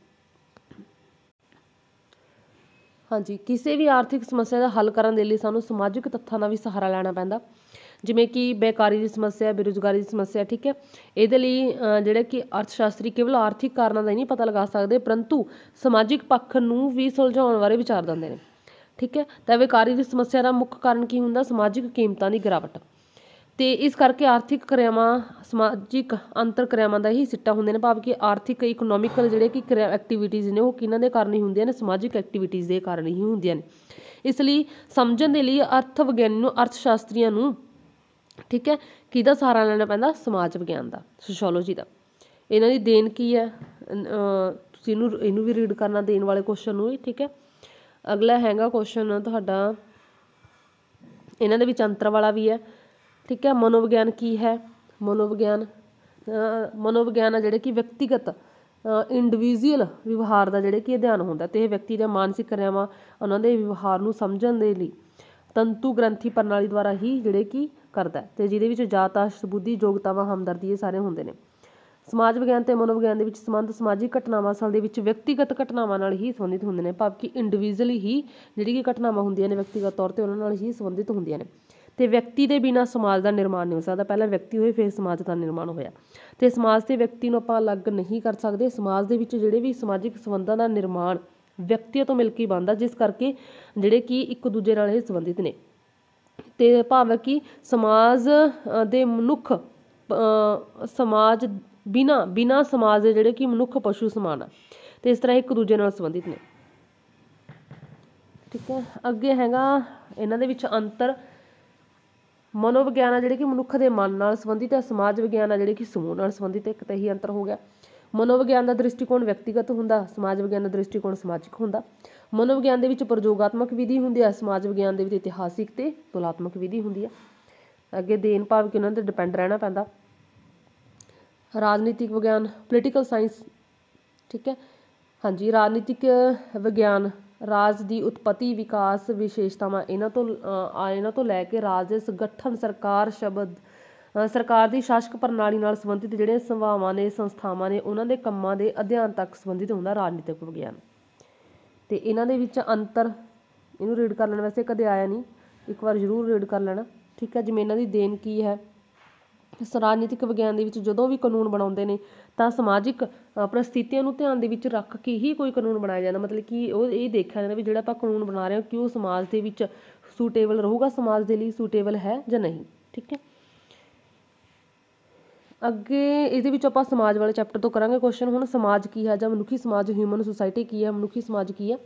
[SPEAKER 1] ਹਾਂਜੀ ਕਿਸੇ ਵੀ ਆਰਥਿਕ ਸਮੱਸਿਆ ਦਾ ਹੱਲ ਕਰਨ ਦੇ ਲਈ ਸਾਨੂੰ ਸਮਾਜਿਕ ਤੱਥਾਂ ਦਾ ਵੀ ਸਹਾਰਾ ਲੈਣਾ ਪੈਂਦਾ ਜਿਵੇਂ ਕਿ ਬੇਕਾਰੀ ਦੀ ਸਮੱਸਿਆ ਬੇਰੁਜ਼ਗਾਰੀ ਦੀ ਸਮੱਸਿਆ ਠੀਕ ਹੈ ਇਹਦੇ ਲਈ ਜਿਹੜਾ ਕਿ ਅਰਥ ਸ਼ਾਸਤਰੀ ਕੇਵਲ ਆਰਥਿਕ ਕਾਰਨਾਂ ਦਾ ਹੀ ਨਹੀਂ ਪਤਾ ਲਗਾ ਸਕਦੇ ਪਰੰਤੂ ਸਮਾਜਿਕ ਪੱਖ ਨੂੰ ਵੀ ਸੁਲਝਾਉਣ ਬਾਰੇ ਵਿਚਾਰ ਦਿੰਦੇ ਨੇ ਠੀਕ ਹੈ ਤਾਂ ਬੇਕਾਰੀ ਦੀ ਸਮੱਸਿਆ ਦਾ ਮੁੱਖ ਕਾਰਨ ਕੀ ਹੁੰਦਾ ਸਮਾਜਿਕ ਕੀਮਤਾਂ ਦੀ ਗਿਰਾਵਟ ਤੇ ਇਸ ਕਰਕੇ ਆਰਥਿਕ ਕਿਰਿਆਵਾਂ ਸਮਾਜਿਕ ਅੰਤਰ ਕਿਰਿਆਵਾਂ ਦਾ ਹੀ ਸਿੱਟਾ ਹੁੰਦੇ ਨੇ ਭਾਵ ਕਿ ਆਰਥਿਕ ਇਕਨੋਮਿਕਲ ਜਿਹੜੇ ਕਿ ਐਕਟੀਵਿਟੀਜ਼ ਨੇ ਉਹ ਕਿਨਾਂ ਦੇ ਕਾਰਨ ਹੀ ਹੁੰਦੀਆਂ ਨੇ ਸਮਾਜਿਕ ਐਕਟੀਵਿਟੀਜ਼ ਦੇ ਕਾਰਨ ਹੀ ਹੁੰਦੀਆਂ ਨੇ ਇਸ ਲਈ ਸਮਝਣ ਦੇ ਲਈ ਅਰਥ ਵਿਗਿਆਨ ਨੂੰ ਅਰਥ ਸ਼ਾਸਤਰੀਆਂ ਨੂੰ ਠੀਕ ਹੈ ਕਿਹਦਾ ਸਹਾਰਾ ਲੈਣਾ ਪੈਂਦਾ ਸਮਾਜ ਵਿਗਿਆਨ ਦਾ ਸੋਸ਼ੀਓਲੋਜੀ ਦਾ ਇਹਨਾਂ ਦੀ ਦੇਣ ਕੀ ਹੈ ਤੁਸੀਂ ਇਹਨੂੰ ਇਹਨੂੰ ਵੀ ਰੀਡ ਕਰਨਾ ਦੇਣ ਵਾਲੇ ਕੁਐਸਚਨ ਨੂੰ ਠੀਕ ਹੈ ਅਗਲਾ ਹੈਗਾ ਕੁਐਸਚਨ ਤੁਹਾਡਾ ਇਹਨਾਂ ਦੇ ਵਿੱਚ ਅੰਤਰ ਵਾਲਾ ਵੀ ਹੈ ਠੀਕ ਹੈ ਮਨੋਵਿਗਿਆਨ ਕੀ ਹੈ ਮਨੋਵਿਗਿਆਨ ਮਨੋਵਿਗਿਆਨ ਆ ਜਿਹੜੇ ਕਿ ਵਿਅਕਤੀਗਤ ਇੰਡੀਵਿਜੂਅਲ ਵਿਵਹਾਰ ਦਾ ਜਿਹੜੇ ਕਿ ਅਧਿਐਨ ਹੁੰਦਾ ਤੇ ਇਹ ਵਿਅਕਤੀ ਦੇ ਮਾਨਸਿਕ ਕਿਰਿਆਵਾਂ ਉਹਨਾਂ ਦੇ ਵਿਵਹਾਰ ਨੂੰ ਸਮਝਣ ਦੇ ਲਈ ਤੰਤੂ ਗ੍ਰੰਥੀ ਪ੍ਰਣਾਲੀ ਦੁਆਰਾ ਹੀ ਜਿਹੜੇ ਕਿ ਕਰਦਾ ਤੇ ਜਿਹਦੇ ਵਿੱਚ ਜਾਤ ਆਸ਼ਟ ਬੁੱਧੀ ਯੋਗਤਾਵਾਂ ਹਮਦਰਦੀ ਇਹ ਸਾਰੇ ਹੁੰਦੇ ਨੇ ਸਮਾਜ ਵਿਗਿਆਨ ਤੇ ਮਨੋਵਿਗਿਆਨ ਦੇ ਵਿੱਚ ਸੰਬੰਧ ਸਮਾਜਿਕ ਘਟਨਾਵਾਂ ਅਸਲ ਦੇ ਵਿੱਚ ਵਿਅਕਤੀਗਤ ਘਟਨਾਵਾਂ ਨਾਲ ਹੀ ਸੰਬੰਧਿਤ ਹੁੰਦੇ ਨੇ ਭਾਵ ਕਿ ਇੰਡੀਵਿਜੂਅਲੀ ਹੀ ਜਿਹੜੀ ਕਿ ਘਟਨਾਵਾਂ ਹੁੰਦੀਆਂ ਨੇ ਵਿਅਕਤੀਗਤ ਤੌਰ ਤੇ ਉਹਨਾਂ ਨਾਲ ਹੀ ਸੰਬੰਧਿਤ ਹੁੰਦੀਆਂ ਨੇ ਤੇ ਵਿਅਕਤੀ ਦੇ ਬਿਨਾ ਸਮਾਜ ਦਾ ਨਿਰਮਾਣ ਨਹੀਂ ਹੋ ਸਕਦਾ ਪਹਿਲਾਂ ਵਿਅਕਤੀ ਹੋਏ ਫਿਰ ਸਮਾਜ ਦਾ ਨਿਰਮਾਣ ਹੋਇਆ ਤੇ ਸਮਾਜ ਤੇ ਵਿਅਕਤੀ ਨੂੰ ਆਪਾਂ ਅਲੱਗ ਨਹੀਂ ਕਰ ਸਕਦੇ ਸਮਾਜ ਦੇ ਵਿੱਚ ਜਿਹੜੇ ਵੀ ਸਮਾਜਿਕ ਸੰਬੰਧਾਂ ਦਾ ਨਿਰਮਾਣ ਵਿਅਕਤੀਆਂ ਤੋਂ ਮਿਲ ਕੇ ਬਣਦਾ ਜਿਸ ਕਰਕੇ ਜਿਹੜੇ ਕਿ ਇੱਕ ਦੂਜੇ ਨਾਲ ਇਹ ਸੰਬੰਧਿਤ ਨੇ ਤੇ ਭਾਵੇਂ ਕਿ ਸਮਾਜ ਦੇ ਮਨੁੱਖ ਸਮਾਜ ਬਿਨਾ ਬਿਨਾ ਸਮਾਜ ਦੇ ਜਿਹੜੇ ਕਿ ਮਨੁੱਖ ਪਸ਼ੂ ਸਮਾਨ ਆ ਤੇ ਇਸ ਤਰ੍ਹਾਂ ਇੱਕ ਦੂਜੇ ਨਾਲ ਸੰਬੰਧਿਤ ਨੇ ਠੀਕ ਹੈ ਅੱਗੇ ਹੈਗਾ ਇਹਨਾਂ ਦੇ ਵਿੱਚ ਅੰਤਰ ਮਨੋਵਿਗਿਆਨ ਆ ਜਿਹੜੇ ਕਿ ਮਨੁੱਖ ਦੇ ਮਨ ਨਾਲ ਸੰਬੰਧਿਤ ਹੈ ਸਮਾਜ ਵਿਗਿਆਨ ਆ ਜਿਹੜੇ ਕਿ ਸਮੂਹ ਨਾਲ ਸੰਬੰਧਿਤ ਇੱਕ ਤਹੀ ਹੀ ਅੰਤਰ ਹੋ ਗਿਆ ਮਨੋਵਿਗਿਆਨ ਦਾ ਦ੍ਰਿਸ਼ਟੀਕੋਣ ਵਿਅਕਤੀਗਤ ਹੁੰਦਾ ਸਮਾਜ ਵਿਗਿਆਨ ਦਾ ਦ੍ਰਿਸ਼ਟੀਕੋਣ ਸਮਾਜਿਕ ਹੁੰਦਾ ਮਨੋਵਿਗਿਆਨ ਦੇ ਵਿੱਚ ਪ੍ਰਯੋਗਾਤਮਕ ਵਿਧੀ ਹੁੰਦੀ ਹੈ ਸਮਾਜ ਵਿਗਿਆਨ ਦੇ ਵਿੱਚ ਇਤਿਹਾਸਿਕ ਤੇ ਤੁਲਨਾਤਮਕ ਵਿਧੀ ਹੁੰਦੀ ਹੈ ਅੱਗੇ ਦੇਨ ਭਾਵ ਕਿ ਉਹਨਾਂ ਤੇ ਡਿਪੈਂਡ ਰਹਿਣਾ ਪੈਂਦਾ ਰਾਜਨੀਤਿਕ ਵਿਗਿਆਨ ਪੋਲੀਟੀਕਲ ਸਾਇੰਸ ਠੀਕ ਹੈ ਹਾਂਜੀ ਰਾਜਨੀਤਿਕ ਵਿਗਿਆਨ ਰਾਜ ਦੀ ਉਤਪਤੀ ਵਿਕਾਸ ਵਿਸ਼ੇਸ਼ਤਾਵਾਂ ਇਹਨਾਂ ਤੋਂ ਆ ਇਹਨਾਂ ਤੋਂ ਲੈ ਕੇ ਰਾਜ ਦੇ ਸੰਗਠਨ ਸਰਕਾਰ ਸ਼ਬਦ ਸਰਕਾਰ ਦੀ ਸ਼ਾਸਕ ਪ੍ਰਣਾਲੀ ਨਾਲ ਸੰਬੰਧਿਤ ਜਿਹੜੇ ਸੰਭਾਵਾਂ ਨੇ ਸੰਸਥਾਵਾਂ ਨੇ ਉਹਨਾਂ ਦੇ ਕੰਮਾਂ ਦੇ ਅਧਿਐਨ ਤੱਕ ਸੰਬੰਧਿਤ ਹੁੰਦਾ ਰਾਜਨੀਤਿਕ ਵਿਗਿਆਨ ਤੇ ਇਹਨਾਂ ਦੇ ਵਿੱਚ ਅੰਤਰ ਇਹਨੂੰ ਰੀਡ ਕਰ ਲੈਣਾ ਵੈਸੇ ਕਦੇ ਆਇਆ ਨਹੀਂ ਇੱਕ ਵਾਰ ਜ਼ਰੂਰ ਰੀਡ ਕਰ ਲੈਣਾ ਠੀਕ ਹੈ ਜਿਵੇਂ ਇਹਨਾਂ ਦੀ ਦੇਣ ਕੀ ਹੈ ਰਾਜਨੀਤਿਕ ਵਿਗਿਆਨ ਦੇ ਵਿੱਚ ਜਦੋਂ ਵੀ ਕਾਨੂੰਨ ਬਣਾਉਂਦੇ ਨੇ ਤਾਂ ਸਮਾਜਿਕ ਪ੍ਰਸਥਿਤੀਆਂ ਨੂੰ ਧਿਆਨ ਦੇ ਵਿੱਚ ਰੱਖ ਕੇ ਹੀ ਕੋਈ ਕਾਨੂੰਨ ਬਣਾਇਆ ਜਾਂਦਾ ਮਤਲਬ ਕਿ ਉਹ ਇਹ ਦੇਖਿਆ ਜਾਂਦਾ ਵੀ ਜਿਹੜਾ ਆਪਾਂ ਕਾਨੂੰਨ ਬਣਾ ਰਹੇ ਹਾਂ ਕਿ ਉਹ ਸਮਾਜ ਦੇ ਵਿੱਚ ਸੂਟੇਬਲ ਰਹੂਗਾ ਸਮਾਜ ਦੇ ਲਈ ਸੂਟੇਬਲ ਹੈ ਜਾਂ ਨਹੀਂ ਠੀਕ ਹੈ ਅੱਗੇ ਇਹਦੇ ਵਿੱਚ ਆਪਾਂ ਸਮਾਜ ਵਾਲੇ ਚੈਪਟਰ ਤੋਂ ਕਰਾਂਗੇ ਕੁਐਸਚਨ ਹੁਣ ਸਮਾਜ ਕੀ ਹੈ ਜਾਂ ਮਨੁੱਖੀ ਸਮਾਜ ਹਿਊਮਨ ਸੁਸਾਇਟੀ ਕੀ ਹੈ ਮਨੁੱਖੀ ਸਮਾਜ ਕੀ ਹੈ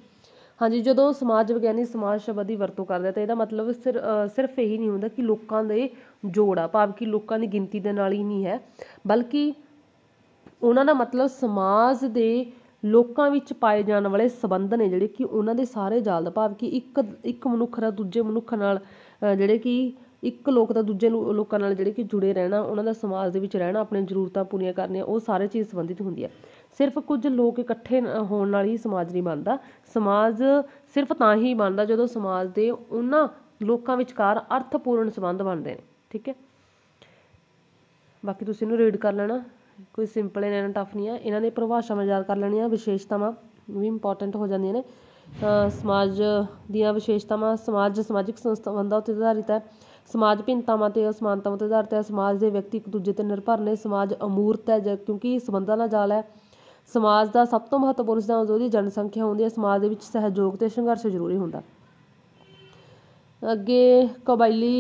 [SPEAKER 1] ਹਾਂਜੀ ਜਦੋਂ ਸਮਾਜ ਵਿਗਿਆਨੀ ਸਮਾਜ ਸ਼ਬਦ ਦੀ ਵਰਤੋਂ ਕਰਦੇ ਤਾਂ ਇਹਦਾ ਮਤਲਬ ਸਿਰ ਸਿਰਫ ਇਹੀ ਨਹੀਂ ਹੁੰਦਾ ਕਿ ਲੋਕਾਂ ਦੇ ਜੋੜ ਆ ਭਾਵ ਕਿ ਲੋਕਾਂ ਦੀ ਗਿਣਤੀ ਦੇ ਨਾਲ ਹੀ ਨਹੀਂ ਹੈ ਬਲਕਿ ਉਹਨਾਂ ਦਾ ਮਤਲਬ ਸਮਾਜ ਦੇ ਲੋਕਾਂ ਵਿੱਚ ਪਾਏ ਜਾਣ ਵਾਲੇ ਸਬੰਧ ਨੇ ਜਿਹੜੇ ਕਿ ਉਹਨਾਂ ਦੇ ਸਾਰੇ ਜਾਲ ਦਾ ਭਾਵ ਕਿ ਇੱਕ ਇੱਕ ਮਨੁੱਖ ਦਾ ਦੂਜੇ ਮਨੁੱਖ ਨਾਲ ਜਿਹੜੇ ਕਿ ਇੱਕ ਲੋਕ ਦਾ ਦੂਜੇ ਲੋਕਾਂ ਨਾਲ ਜਿਹੜੇ ਕਿ ਜੁੜੇ ਰਹਿਣਾ ਉਹਨਾਂ ਦਾ ਸਮਾਜ ਦੇ ਵਿੱਚ ਰਹਿਣਾ ਆਪਣੀਆਂ ਜ਼ਰੂਰਤਾਂ ਪੂਰੀਆਂ ਕਰਨੀਆਂ ਉਹ ਸਾਰੇ ਚੀਜ਼ ਸੰਬੰਧਿਤ ਹੁੰਦੀ ਹੈ ਸਿਰਫ ਕੁਝ ਲੋਕ ਇਕੱਠੇ ਹੋਣ ਨਾਲ ਹੀ ਸਮਾਜ ਨਹੀਂ ਬਣਦਾ ਸਮਾਜ ਸਿਰਫ ਤਾਂ ਹੀ ਬਣਦਾ ਜਦੋਂ ਸਮਾਜ ਦੇ ਉਹਨਾਂ ਲੋਕਾਂ ਵਿਚਕਾਰ ਅਰਥਪੂਰਨ ਸੰਬੰਧ ਬਣਦੇ ਨੇ ਠੀਕ ਹੈ ਬਾਕੀ ਤੁਸੀਂ ਇਹਨੂੰ ਰੀਡ ਕਰ ਲੈਣਾ ਕੋਈ ਸਿੰਪਲ ਇਹਨਾਂ ਟਫ ਨਹੀਂ ਆ ਇਹਨਾਂ ਦੇ ਪਰਿਭਾਸ਼ਾਵਾਂ ਯਾਦ ਕਰ ਲੈਣੀਆਂ ਵਿਸ਼ੇਸ਼ਤਾਵਾਂ ਵੀ ਇੰਪੋਰਟੈਂਟ ਹੋ ਜਾਂਦੀਆਂ ਨੇ ਸਮਾਜ ਦੀਆਂ ਵਿਸ਼ੇਸ਼ਤਾਵਾਂ ਸਮਾਜ ਸਮਾਜਿਕ ਸੰਸਥਾਵਾਂ ਉੱਤੇ ਆਧਾਰਿਤ ਹੈ ਸਮਾਜ ਭਿੰਨਤਾਵਾਂ ਤੇ ਅਸਮਾਨਤਾਵਾਂ ਤੇ ਆਧਾਰਿਤ ਹੈ ਸਮਾਜ ਦੇ ਵਿਅਕਤੀ ਇੱਕ ਦੂਜੇ ਤੇ ਨਿਰਭਰ ਨੇ ਸਮਾਜ ਅਮੂਰਤ ਹੈ ਕਿਉਂਕਿ ਸੰਬੰਧਾਂ ਨਾਲ ਜਾਲ ਹੈ ਸਮਾਜ ਦਾ ਸਭ ਤੋਂ ਮਹੱਤਵਪੂਰਨ ਸਿਧਾਂਤ ਉਹਦੀ ਜਨਸੰਖਿਆ ਹੁੰਦੀ ਹੈ ਸਮਾਜ ਦੇ ਵਿੱਚ ਸਹਿਯੋਗ ਤੇ ਸੰਘਰਸ਼ ਜ਼ਰੂਰੀ ਹੁੰਦਾ ਅੱਗੇ ਕਬਾਇਲੀ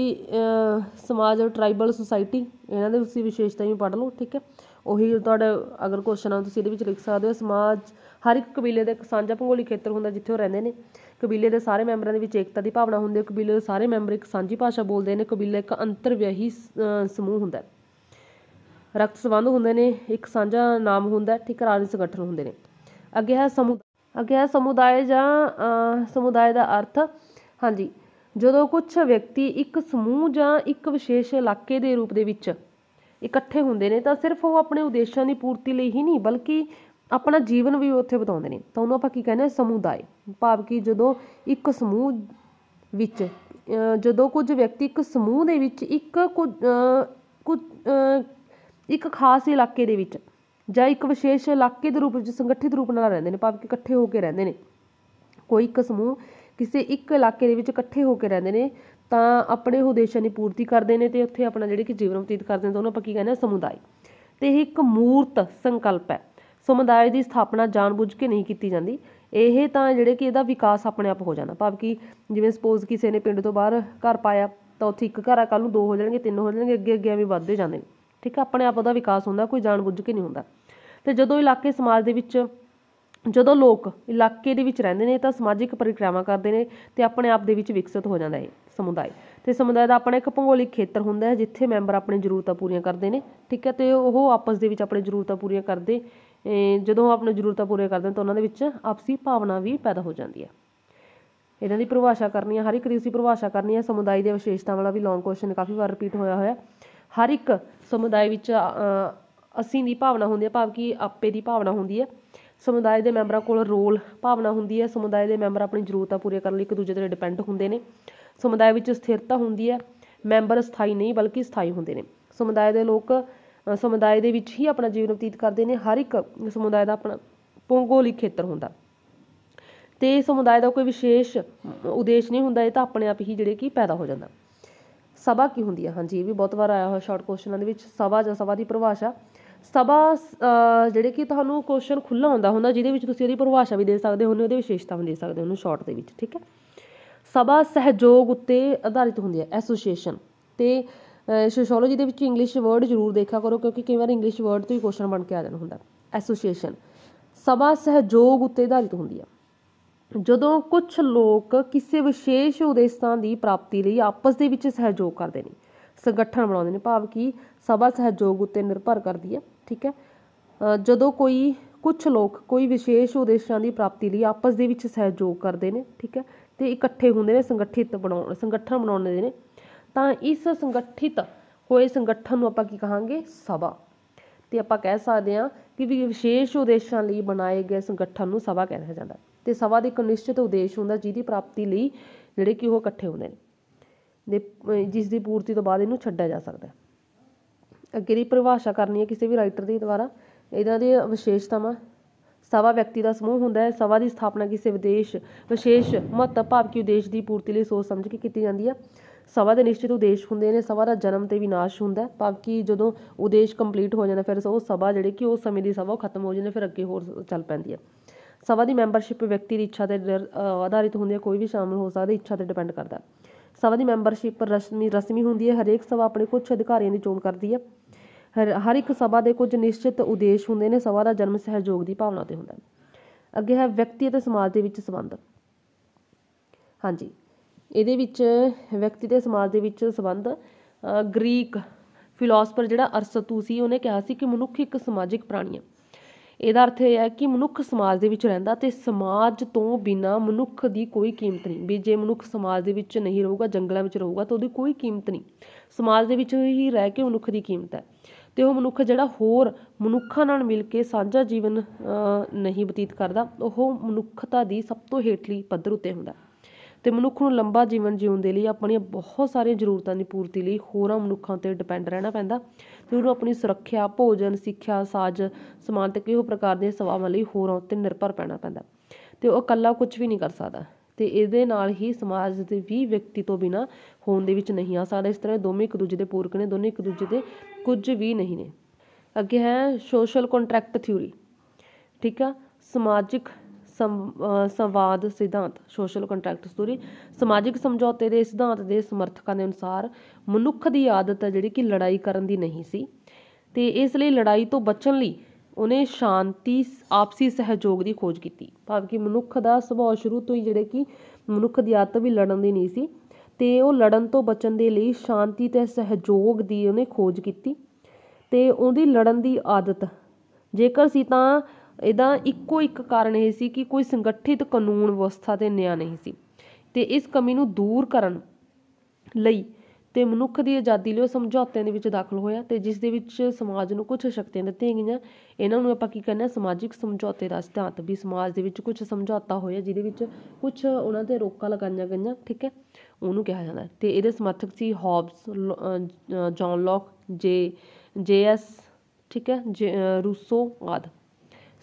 [SPEAKER 1] ਸਮਾਜ ਟ੍ਰਾਈਬਲ ਸੁਸਾਇਟੀ ਇਹਨਾਂ ਦੇ ਤੁਸੀਂ ਵਿਸ਼ੇਸ਼ਤਾ ਵੀ ਪੜ੍ਹ ਲਓ ਠੀਕ ਹੈ ਉਹੀ ਤੁਹਾਡੇ ਅਗਰ ਕੁਐਸਚਨ ਆ ਤੁਸੀਂ ਇਹਦੇ ਵਿੱਚ ਲਿਖ ਸਕਦੇ ਹੋ ਸਮਾਜ ਹਰ ਇੱਕ ਕਬੀਲੇ ਦਾ ਇੱਕ ਸਾਂਝਾ ਭੂਗੋਲਿਕ ਖੇਤਰ ਹੁੰਦਾ ਜਿੱਥੇ ਉਹ ਰਹਿੰਦੇ ਨੇ ਕਬੀਲੇ ਦੇ ਸਾਰੇ ਮੈਂਬਰਾਂ ਦੇ ਵਿੱਚ ਏਕਤਾ ਦੀ ਭਾਵਨਾ ਹੁੰਦੀ ਹੈ ਕਬੀਲੇ ਦੇ ਸਾਰੇ ਮੈਂਬਰ ਇੱਕ ਸਾਂਝੀ ਭਾਸ਼ਾ ਬੋਲਦੇ ਨੇ ਕਬੀਲਾ ਇੱਕ ਅੰਤਰਵਿਆਹੀ ਸਮੂਹ ਹੁੰਦਾ ਹੈ ਰਕਤ ਸੰਬੰਧ ਹੁੰਦੇ ਨੇ ਇੱਕ ਸਾਂਝਾ ਨਾਮ ਹੁੰਦਾ ਠਿਕਰਾਣੀ ਸੰਗਠਨ ਹੁੰਦੇ ਨੇ ਅੱਗੇ ਹੈ ਸਮੂ ਅੱਗੇ ਹੈ ਸਮੁਦਾਇ ਜਾਂ ਸਮੁਦਾਇ ਦਾ ਅਰਥ ਹਾਂਜੀ ਜਦੋਂ ਕੁਝ ਵਿਅਕਤੀ ਇੱਕ ਸਮੂਹ ਜਾਂ ਇੱਕ ਵਿਸ਼ੇਸ਼ ਇਲਾਕੇ ਦੇ ਰੂਪ ਦੇ ਵਿੱਚ ਇਕੱਠੇ ਹੁੰਦੇ ਨੇ ਤਾਂ ਸਿਰਫ ਉਹ ਆਪਣੇ ਉਦੇਸ਼ਾਂ ਦੀ ਪੂਰਤੀ ਲਈ ਹੀ ਨਹੀਂ ਬਲਕਿ ਆਪਣਾ ਜੀਵਨ ਵੀ ਉੱਥੇ ਬਤਾਉਂਦੇ ਨੇ ਤਾਂ ਉਹਨੂੰ ਆਪਾਂ ਕੀ ਕਹਿੰਦੇ ਹਾਂ ਸਮੁਦਾਇ ਭਾਵ ਕਿ ਜਦੋਂ ਇੱਕ ਸਮੂਹ ਵਿੱਚ ਜਦੋਂ ਕੁਝ ਵਿਅਕਤੀ ਇੱਕ ਸਮੂਹ ਦੇ ਵਿੱਚ ਇੱਕ ਕੁਝ ਇੱਕ ਖਾਸ ਇਲਾਕੇ ਦੇ ਵਿੱਚ ਜਾਂ ਇੱਕ ਵਿਸ਼ੇਸ਼ ਇਲਾਕੇ ਦੇ ਰੂਪ ਵਿੱਚ ਸੰਗਠਿਤ ਰੂਪ ਨਾਲ ਰਹਿੰਦੇ ਨੇ ਭਾਵੇਂ ਕਿ ਇਕੱਠੇ ਹੋ ਕੇ ਰਹਿੰਦੇ ਨੇ ਕੋਈ ਇੱਕ ਸਮੂਹ ਕਿਸੇ ਇੱਕ ਇਲਾਕੇ ਦੇ ਵਿੱਚ ਇਕੱਠੇ ਹੋ ਕੇ ਰਹਿੰਦੇ ਨੇ ਤਾਂ ਆਪਣੇ ਉਦੇਸ਼ਾਂ ਦੀ ਪੂਰਤੀ ਕਰਦੇ ਨੇ ਤੇ ਉੱਥੇ ਆਪਣਾ ਜਿਹੜੇ ਕਿ ਜੀਵਨ ਬਤੀਤ ਕਰਦੇ ਨੇ ਤਾਂ ਉਹਨੂੰ ਆਪਾਂ ਕੀ ਕਹਿੰਦੇ ਆ ਸਮੁਦਾਇ ਤੇ ਇਹ ਇੱਕ ਮੂਰਤ ਸੰਕਲਪ ਹੈ ਸਮੁਦਾਇ ਦੀ ਸਥਾਪਨਾ ਜਾਣਬੁੱਝ ਕੇ ਨਹੀਂ ਕੀਤੀ ਜਾਂਦੀ ਇਹ ਤਾਂ ਜਿਹੜੇ ਕਿ ਇਹਦਾ ਵਿਕਾਸ ਆਪਣੇ ਆਪ ਹੋ ਜਾਣਾ ਭਾਵ ਕਿ ਜਿਵੇਂ ਸਪੋਜ਼ ਕਿਸੇ ਨੇ ਪਿੰਡ ਤੋਂ ਬਾਹਰ ਘਰ ਪਾਇਆ ਤਾਂ ਉੱਥੇ ਇੱਕ ਘਰ ਆ ਕੱਲ ਨੂੰ ਦੋ ਹੋ ਜਾਣਗੇ ਤਿੰਨ ਹੋ ਜਾਣਗੇ ਅੱਗੇ ਅੱਗੇ ਵੀ ਵੱਧਦੇ ਜਾਂਦੇ ਨੇ ਠੀਕ ਹੈ ਆਪਣੇ ਆਪ ਉਹਦਾ ਵਿਕਾਸ ਹੁੰਦਾ ਕੋਈ ਜਾਣ ਬੁੱਝ ਕੇ ਨਹੀਂ ਹੁੰਦਾ ਤੇ ਜਦੋਂ ਇਲਾਕੇ ਸਮਾਜ ਦੇ ਵਿੱਚ ਜਦੋਂ ਲੋਕ ਇਲਾਕੇ ਦੇ ਵਿੱਚ ਰਹਿੰਦੇ ਨੇ ਤਾਂ ਸਮਾਜਿਕ ਪ੍ਰਕਿਰਿਆਵਾਂ ਕਰਦੇ ਨੇ ਤੇ ਆਪਣੇ ਆਪ ਦੇ ਵਿੱਚ ਵਿਕਸਿਤ ਹੋ ਜਾਂਦਾ ਹੈ ਸਮੁਦਾਇ ਤੇ ਸਮੁਦਾਇ ਦਾ ਆਪਣਾ ਇੱਕ ਭੂਗੋਲਿਕ ਖੇਤਰ ਹੁੰਦਾ ਹੈ ਜਿੱਥੇ ਮੈਂਬਰ ਆਪਣੀ ਜ਼ਰੂਰਤਾਂ ਪੂਰੀਆਂ ਕਰਦੇ ਨੇ ਠੀਕ ਹੈ ਤੇ ਉਹ ਆਪਸ ਦੇ ਵਿੱਚ ਆਪਣੀ ਜ਼ਰੂਰਤਾਂ ਪੂਰੀਆਂ ਕਰਦੇ ਜਦੋਂ ਆਪਣੀ ਜ਼ਰੂਰਤਾਂ ਪੂਰੀਆਂ ਕਰਦੇ ਤਾਂ ਉਹਨਾਂ ਦੇ ਵਿੱਚ ਆਪਸੀ ਭਾਵਨਾ ਵੀ ਪੈਦਾ ਹੋ ਜਾਂਦੀ ਹੈ ਇਹਨਾਂ ਦੀ ਪਰਿਭਾਸ਼ਾ ਕਰਨੀ ਹੈ ਹਰ ਇੱਕ ਦੀ ਪਰਿਭਾਸ਼ਾ ਕਰਨੀ ਹੈ ਸਮੁਦਾਇ ਦੇ ਵਿਸ਼ੇਸ਼ਤਾਵਾਂ ਵਾਲਾ ਵੀ ਲੌਂਗ ਕੁਐਸਚਨ ਕਾਫੀ ਵਾਰ ਰਿਪੀਟ ਹੋਇਆ ਹੋਇਆ ਹਰ ਇੱਕ ਸਮੁਦਾਇ ਵਿੱਚ ਅਸੀਂ ਦੀ ਭਾਵਨਾ ਹੁੰਦੀ ਹੈ ਭਾਵ ਕਿ ਆਪੇ ਦੀ ਭਾਵਨਾ ਹੁੰਦੀ ਹੈ ਸਮੁਦਾਇ ਦੇ ਮੈਂਬਰਾਂ ਕੋਲ ਰੋਲ ਭਾਵਨਾ ਹੁੰਦੀ ਹੈ ਸਮੁਦਾਇ ਦੇ ਮੈਂਬਰ ਆਪਣੀ ਜ਼ਰੂਰਤਾਂ ਪੂਰੀਆਂ ਕਰਨ ਲਈ ਇੱਕ ਦੂਜੇ 'ਤੇ ਡਿਪੈਂਡ ਹੁੰਦੇ ਨੇ ਸਮੁਦਾਇ ਵਿੱਚ ਸਥਿਰਤਾ ਹੁੰਦੀ ਹੈ ਮੈਂਬਰ ਸਥਾਈ ਨਹੀਂ ਬਲਕਿ ਸਥਾਈ ਹੁੰਦੇ ਨੇ ਸਮੁਦਾਇ ਦੇ ਲੋਕ ਸਮੁਦਾਇ ਦੇ ਵਿੱਚ ਹੀ ਆਪਣਾ ਜੀਵਨ ਬਤੀਤ ਕਰਦੇ ਨੇ ਹਰ ਇੱਕ ਸਮੁਦਾਇ ਦਾ ਆਪਣਾ ਭੂਗੋਲਿਕ ਖੇਤਰ ਹੁੰਦਾ ਤੇ ਸਮੁਦਾਇ ਦਾ ਕੋਈ ਵਿਸ਼ੇਸ਼ ਉਦੇਸ਼ ਨਹੀਂ ਹੁੰਦਾ ਇਹ ਤਾਂ ਆਪਣੇ ਆਪ ਹੀ ਜਿਹੜੇ ਕੀ ਪੈਦਾ ਹੋ ਜਾਂਦਾ ਸਭਾ ਕੀ ਹੁੰਦੀ ਹੈ ਹਾਂਜੀ ਇਹ ਵੀ ਬਹੁਤ ਵਾਰ ਆਇਆ ਹੋਇਆ ਸ਼ਾਰਟ ਕੁਐਸਚਨਾਂ ਦੇ ਵਿੱਚ ਸਭਾ ਜਾਂ ਸਭਾ ਦੀ ਪਰਿਭਾਸ਼ਾ ਸਭਾ ਜਿਹੜੇ ਕਿ ਤੁਹਾਨੂੰ ਕੁਐਸਚਨ ਖੁੱਲਾ ਹੁੰਦਾ ਹੁੰਦਾ ਜਿਹਦੇ ਵਿੱਚ ਤੁਸੀਂ ਇਹਦੀ ਪਰਿਭਾਸ਼ਾ ਵੀ ਦੇ ਸਕਦੇ ਹੋ ਉਹਦੇ ਵਿਸ਼ੇਸ਼ਤਾ ਵੀ ਦੇ ਸਕਦੇ ਹੋ ਉਹਨੂੰ ਸ਼ਾਰਟ ਦੇ ਵਿੱਚ ਠੀਕ ਹੈ ਸਭਾ ਸਹਿਯੋਗ ਉੱਤੇ ਆਧਾਰਿਤ ਹੁੰਦੀ ਹੈ ਐਸੋਸੀਏਸ਼ਨ ਤੇ ਸੋਸ਼ੀਓਲੋਜੀ ਦੇ ਵਿੱਚ ਇੰਗਲਿਸ਼ ਵਰਡ ਜ਼ਰੂਰ ਦੇਖਿਆ ਕਰੋ ਕਿਉਂਕਿ ਕਈ ਵਾਰ ਇੰਗਲਿਸ਼ ਵਰਡ ਤੋਂ ਹੀ ਕੁਐਸਚਨ ਬਣ ਕੇ ਆ ਜਾਂਦਾ ਹੁੰਦਾ ਐਸੋਸੀਏਸ਼ਨ ਸਭਾ ਸਹਿਯੋਗ ਉੱਤੇ ਆਧਾਰਿਤ ਹੁੰਦੀ ਹੈ ਜਦੋਂ ਕੁਝ ਲੋਕ ਕਿਸੇ ਵਿਸ਼ੇਸ਼ ਉਦੇਸ਼ਾਂ ਦੀ ਪ੍ਰਾਪਤੀ ਲਈ ਆਪਸ ਦੇ ਵਿੱਚ ਸਹਿਯੋਗ ਕਰਦੇ ਨੇ ਸੰਗਠਨ ਬਣਾਉਂਦੇ ਨੇ ਭਾਵ ਕਿ ਸਭਾ ਸਹਿਯੋਗ ਉੱਤੇ ਨਿਰਭਰ ਕਰਦੀ ਹੈ ਠੀਕ ਹੈ ਜਦੋਂ ਕੋਈ ਕੁਝ ਲੋਕ ਕੋਈ ਵਿਸ਼ੇਸ਼ ਉਦੇਸ਼ਾਂ ਦੀ ਪ੍ਰਾਪਤੀ ਲਈ ਆਪਸ ਦੇ ਵਿੱਚ ਸਹਿਯੋਗ ਕਰਦੇ ਨੇ ਠੀਕ ਹੈ ਤੇ ਇਕੱਠੇ ਹੁੰਦੇ ਨੇ ਸੰਗਠਿਤ ਬਣਾਉਣ ਸੰਗਠਨ ਬਣਾਉਂਦੇ ਨੇ ਤਾਂ ਇਸ ਸੰਗਠਿਤ ਹੋਏ ਸੰਗਠਨ ਨੂੰ ਆਪਾਂ ਕੀ ਕਹਾਂਗੇ ਸਭਾ ਤੇ ਆਪਾਂ ਕਹਿ ਸਕਦੇ ਹਾਂ ਕਿ ਵਿਸ਼ੇਸ਼ ਉਦੇਸ਼ਾਂ ਲਈ ਬਣਾਏ ਗਏ ਸੰਗਠਨ ਨੂੰ ਸਭਾ ਕਿਹਾ ਜਾਂਦਾ ਹੈ ਤੇ ਸਵਾ ਦੇ ਇੱਕ ਨਿਸ਼ਚਿਤ ਉਦੇਸ਼ ਹੁੰਦਾ ਜਿਹਦੀ ਪ੍ਰਾਪਤੀ ਲਈ ਜਿਹੜੇ ਕਿ ਉਹ ਇਕੱਠੇ ਹੁੰਦੇ ਨੇ ਦੇ ਜਿਸ ਦੀ ਪੂਰਤੀ ਤੋਂ ਬਾਅਦ ਇਹਨੂੰ ਛੱਡਿਆ ਜਾ ਸਕਦਾ ਹੈ ਅੱਗੇ ਦੀ ਪਰਿਭਾਸ਼ਾ ਕਰਨੀ ਹੈ ਕਿਸੇ ਵੀ ਰਾਈਟਰ ਦੇ ਦੁਆਰਾ ਇਹਨਾਂ ਦੀ ਵਿਸ਼ੇਸ਼ਤਾਵਾਂ ਸਵਾ ਵਿਅਕਤੀ ਦਾ ਸਮੂਹ ਹੁੰਦਾ ਹੈ ਸਵਾ ਦੀ ਸਥਾਪਨਾ ਕਿਸੇ ਵਿਦੇਸ਼ ਵਿਸ਼ੇਸ਼ ਮਹੱਤਵ ਭਾਵ ਕਿ ਉਦੇਸ਼ ਦੀ ਪੂਰਤੀ ਲਈ ਸੋਚ ਸਮਝ ਕੇ ਕੀਤੀ ਜਾਂਦੀ ਹੈ ਸਵਾ ਦੇ ਨਿਸ਼ਚਿਤ ਉਦੇਸ਼ ਹੁੰਦੇ ਨੇ ਸਵਾ ਦਾ ਜਨਮ ਤੇ ਵਿਨਾਸ਼ ਹੁੰਦਾ ਹੈ ਭਾਵ ਕਿ ਜਦੋਂ ਉਦੇਸ਼ ਕੰਪਲੀਟ ਹੋ ਜਾਂਦਾ ਫਿਰ ਉਹ ਸਵਾ ਜਿਹੜੇ ਕਿ ਉਹ ਸਮੇਂ ਦੀ ਸਵਾ ਉਹ ਖਤਮ ਹੋ ਜਾਂਦੀ ਫਿਰ ਅੱਗੇ ਹੋਰ ਚੱਲ ਪੈਂਦੀ ਹੈ ਸਭਾ ਦੀ ਮੈਂਬਰਸ਼ਿਪ ਵਿਅਕਤੀ ਦੀ ਇੱਛਾ ਤੇ ਆਧਾਰਿਤ ਹੁੰਦੀ ਹੈ ਕੋਈ ਵੀ ਸ਼ਾਮਲ ਹੋ ਸਕਦਾ ਇੱਛਾ ਤੇ ਡਿਪੈਂਡ ਕਰਦਾ ਸਭਾ ਦੀ ਮੈਂਬਰਸ਼ਿਪ ਰਸਮੀ ਰਸਮੀ ਹੁੰਦੀ ਹੈ ਹਰੇਕ ਸਭਾ ਆਪਣੇ ਕੁਝ ਅਧਿਕਾਰੀਆਂ ਦੀ ਚੋਣ ਕਰਦੀ ਹੈ ਹਰ ਹਰ ਇੱਕ ਸਭਾ ਦੇ ਕੁਝ ਨਿਸ਼ਚਿਤ ਉਦੇਸ਼ ਹੁੰਦੇ ਨੇ ਸਭਾ ਦਾ ਜਨਮ ਸਹਿਯੋਗ ਦੀ ਭਾਵਨਾ ਤੇ ਹੁੰਦਾ ਹੈ ਅੱਗੇ ਹੈ ਵਿਅਕਤੀ ਅਤੇ ਸਮਾਜ ਦੇ ਵਿੱਚ ਸੰਬੰਧ ਹਾਂਜੀ ਇਹਦੇ ਵਿੱਚ ਵਿਅਕਤੀ ਤੇ ਸਮਾਜ ਦੇ ਵਿੱਚ ਸੰਬੰਧ ਗ੍ਰੀਕ ਫਿਲਾਸਫਰ ਜਿਹੜਾ ਅਰਸਤੂ ਸੀ ਉਹਨੇ ਕਿਹਾ ਸੀ ਕਿ ਮਨੁੱਖ ਇੱਕ ਸਮਾਜਿਕ ਪ੍ਰਾਣੀ ਹੈ ਇਹਦਾ ਅਰਥ ਇਹ ਹੈ ਕਿ ਮਨੁੱਖ ਸਮਾਜ ਦੇ ਵਿੱਚ ਰਹਿੰਦਾ ਤੇ ਸਮਾਜ ਤੋਂ ਬਿਨਾ ਮਨੁੱਖ ਦੀ ਕੋਈ ਕੀਮਤ ਨਹੀਂ ਵੀ ਜੇ ਮਨੁੱਖ ਸਮਾਜ ਦੇ ਵਿੱਚ ਨਹੀਂ ਰਹੂਗਾ ਜੰਗਲਾਂ ਵਿੱਚ ਰਹੂਗਾ ਤਾਂ ਉਹਦੀ ਕੋਈ ਕੀਮਤ ਨਹੀਂ ਸਮਾਜ ਦੇ ਵਿੱਚ ਹੀ ਰਹਿ ਕੇ ਮਨੁੱਖ ਦੀ ਕੀਮਤ ਹੈ ਤੇ ਉਹ ਮਨੁੱਖ ਜਿਹੜਾ ਹੋਰ ਮਨੁੱਖਾਂ ਨਾਲ ਮਿਲ ਕੇ ਸਾਂਝਾ ਜੀਵਨ ਨਹੀਂ ਬਤੀਤ ਕਰਦਾ ਉਹ ਮਨੁੱਖਤਾ ਦੀ ਸਭ ਤੋਂ ਹੇਠਲੀ ਪੱਧਰ ਉੱਤੇ ਹੁੰਦਾ ਤੇ ਮਨੁੱਖ ਨੂੰ ਲੰਬਾ ਜੀਵਨ ਜਿਉਣ ਦੇ ਲਈ ਆਪਣੀਆਂ ਬਹੁਤ ਸਾਰੀਆਂ ਜ਼ਰੂਰਤਾਂ ਦੀ ਪੂਰਤੀ ਲਈ ਹੋਰਾਂ ਮਨੁੱਖਾਂ ਤੇ ਡਿਪੈਂਡ ਰਹਿਣਾ ਪੈਂਦਾ ਤੇ ਉਹਨੂੰ ਆਪਣੀ ਸੁਰੱਖਿਆ ਭੋਜਨ ਸਿੱਖਿਆ ਸਾਜ ਸਮਾਨ ਤੇ ਕਿਹੋ ਪ੍ਰਕਾਰ ਦੇ ਸਵਾਵਾਂ ਲਈ ਹੋਰਾਂ ਉੱਤੇ ਨਿਰਭਰ ਪੈਣਾ ਪੈਂਦਾ ਤੇ ਉਹ ਇਕੱਲਾ ਕੁਝ ਵੀ ਨਹੀਂ ਕਰ ਸਕਦਾ ਤੇ ਇਹਦੇ ਨਾਲ ਹੀ ਸਮਾਜ ਦੇ ਵੀ ਵਿਅਕਤੀ ਤੋਂ ਬਿਨਾ ਹੋਣ ਦੇ ਵਿੱਚ ਨਹੀਂ ਆ ਸਕਦਾ ਇਸ ਤਰ੍ਹਾਂ ਦੋਵੇਂ ਇੱਕ ਦੂਜੇ ਦੇ ਪੂਰਕ ਨੇ ਦੋਨੇ ਇੱਕ ਦੂਜੇ ਦੇ ਕੁਝ ਵੀ ਨਹੀਂ ਨੇ ਅੱਗੇ ਹੈ ਸੋਸ਼ਲ ਕੰਟਰੈਕਟ ਥਿਊਰੀ ਠੀਕ ਆ ਸਮਾਜਿਕ ਸੰਵਾਦ ਸਿਧਾਂਤ ਸੋਸ਼ਲ ਕੰਟਰੈਕਟ ਸਟੋਰੀ ਸਮਾਜਿਕ ਸਮਝੌਤੇ ਦੇ ਸਿਧਾਂਤ ਦੇ ਸਮਰਥਕਾਂ ਦੇ ਅਨੁਸਾਰ ਮਨੁੱਖ ਦੀ ਆਦਤ ਹੈ ਜਿਹੜੀ ਕਿ ਲੜਾਈ ਕਰਨ ਦੀ ਨਹੀਂ ਸੀ ਤੇ ਇਸ ਲਈ ਲੜਾਈ ਤੋਂ ਬਚਣ ਲਈ ਉਹਨੇ ਸ਼ਾਂਤੀ ਆਪਸੀ ਸਹਿਯੋਗ ਦੀ ਖੋਜ ਕੀਤੀ ਭਾਵ ਕਿ ਮਨੁੱਖ ਦਾ ਸੁਭਾਅ ਸ਼ੁਰੂ ਤੋਂ ਹੀ ਜਿਹੜੇ ਕਿ ਮਨੁੱਖ ਦੀ ਆਦਤ ਵੀ ਲੜਨ ਦੀ ਨਹੀਂ ਸੀ ਤੇ ਉਹ ਲੜਨ ਤੋਂ ਬਚਣ ਦੇ ਲਈ ਸ਼ਾਂਤੀ ਤੇ ਸਹਿਯੋਗ ਦੀ ਉਹਨੇ ਖੋਜ ਕੀਤੀ ਤੇ ਉਹਦੀ ਲੜਨ ਦੀ ਆਦਤ ਜੇਕਰ ਸੀ ਤਾਂ ਇਹਦਾ ਇੱਕੋ ਇੱਕ ਕਾਰਨ ਇਹ ਸੀ ਕਿ ਕੋਈ ਸੰਗਠਿਤ ਕਾਨੂੰਨ ਵਿਵਸਥਾ ਤੇ ਨਿਆਂ ਨਹੀਂ ਸੀ ਤੇ ਇਸ ਕਮੀ ਨੂੰ ਦੂਰ ਕਰਨ ਲਈ ਤੇ ਮਨੁੱਖ ਦੀ ਆਜ਼ਾਦੀ ਲਈ ਸਮਝੌਤਿਆਂ ਦੇ ਵਿੱਚ ਦਾਖਲ ਹੋਇਆ ਤੇ ਜਿਸ ਦੇ ਵਿੱਚ ਸਮਾਜ ਨੂੰ ਕੁਝ ਸ਼ਕਤੀਆਂ ਦਿੱਤੀਆਂ ਗਈਆਂ ਇਹਨਾਂ ਨੂੰ ਆਪਾਂ ਕੀ ਕਹਿੰਦੇ ਸਮਾਜਿਕ ਸਮਝੌਤੇ ਦਾ ਸਿਧਾਂਤ ਵੀ ਸਮਾਜ ਦੇ ਵਿੱਚ ਕੁਝ ਸਮਝੌਤਾ ਹੋਇਆ ਜਿਹਦੇ ਵਿੱਚ ਕੁਝ ਉਹਨਾਂ ਤੇ ਰੋਕਾਂ ਲਗਾਈਆਂ ਗਈਆਂ ਠੀਕ ਹੈ ਉਹਨੂੰ ਕਿਹਾ ਜਾਂਦਾ ਤੇ ਇਹਦੇ ਸਮਰਥਕ ਸੀ ਹੌਬਸ ਜੌਨ ਲੌਕ ਜੇ ਜੇ ਐਸ ਠੀਕ ਹੈ ਰੂਸੋ ਆਦਿ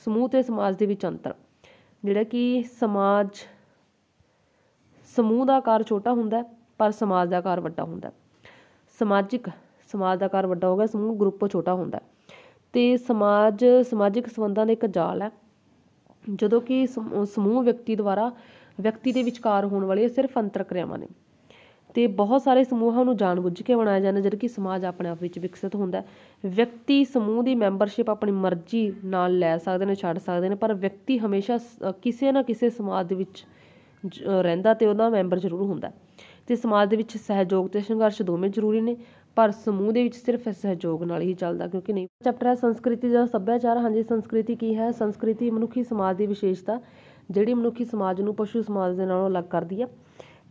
[SPEAKER 1] ਸਮੂਹ ਤੇ ਸਮਾਜ ਦੇ ਵਿੱਚ ਅੰਤਰ ਜਿਹੜਾ ਕਿ ਸਮਾਜ ਸਮੂਹ ਦਾ ਆਕਾਰ ਛੋਟਾ ਹੁੰਦਾ ਪਰ ਸਮਾਜ ਦਾ ਆਕਾਰ ਵੱਡਾ ਹੁੰਦਾ ਸਮਾਜਿਕ ਸਮਾਜ ਦਾ ਆਕਾਰ ਵੱਡਾ ਹੋਗਾ ਸਮੂਹ ਗਰੁੱਪ ਛੋਟਾ ਹੁੰਦਾ ਤੇ ਸਮਾਜ ਸਮਾਜਿਕ ਸੰਬੰਧਾਂ ਦਾ ਇੱਕ ਜਾਲ ਹੈ ਜਦੋਂ ਕਿ ਸਮੂਹ ਵਿਅਕਤੀ ਦੁਆਰਾ ਵਿਅਕਤੀ ਦੇ ਵਿਚਕਾਰ ਹੋਣ ਵਾਲੇ ਸਿਰਫ ਅੰਤਰ ਕਿਰਿਆਵਾਂ ਨੇ ਤੇ ਬਹੁਤ ਸਾਰੇ ਸਮੂਹਾਂ ਨੂੰ ਜਾਣਬੁੱਝ ਕੇ ਬਣਾਇਆ ਜਾਂਦਾ ਜਦ ਕਿ ਸਮਾਜ ਆਪਣੇ ਆਪ ਵਿੱਚ ਵਿਕਸਿਤ ਹੁੰਦਾ ਹੈ ਵਿਅਕਤੀ ਸਮੂਹ ਦੀ ਮੈਂਬਰਸ਼ਿਪ ਆਪਣੀ ਮਰਜ਼ੀ ਨਾਲ ਲੈ ਸਕਦੇ ਨੇ ਛੱਡ ਸਕਦੇ ਨੇ ਪਰ ਵਿਅਕਤੀ ਹਮੇਸ਼ਾ ਕਿਸੇ ਨਾ ਕਿਸੇ ਸਮਾਜ ਦੇ ਵਿੱਚ ਰਹਿੰਦਾ ਤੇ ਉਹਦਾ ਮੈਂਬਰ ਜ਼ਰੂਰ ਹੁੰਦਾ ਤੇ ਸਮਾਜ ਦੇ ਵਿੱਚ ਸਹਿਯੋਗ ਤੇ ਸੰਘਰਸ਼ ਦੋਵੇਂ ਜ਼ਰੂਰੀ ਨੇ ਪਰ ਸਮੂਹ ਦੇ ਵਿੱਚ ਸਿਰਫ ਸਹਿਯੋਗ ਨਾਲ ਹੀ ਚੱਲਦਾ ਕਿਉਂਕਿ ਨਹੀਂ ਚੈਪਟਰ ਹੈ ਸੰਸਕ੍ਰਿਤੀ ਜਾਂ ਸੱਭਿਆਚਾਰ ਹਾਂਜੀ ਸੰਸਕ੍ਰਿਤੀ ਕੀ ਹੈ ਸੰਸਕ੍ਰਿਤੀ ਮਨੁੱਖੀ ਸਮਾਜ ਦੀ ਵਿਸ਼ੇਸ਼ਤਾ ਜਿਹੜੀ ਮਨੁੱਖੀ ਸਮਾਜ ਨੂੰ ਪਸ਼ੂ ਸਮਾਜ ਦੇ ਨਾਲੋਂ ਅਲੱਗ ਕਰਦੀ ਹੈ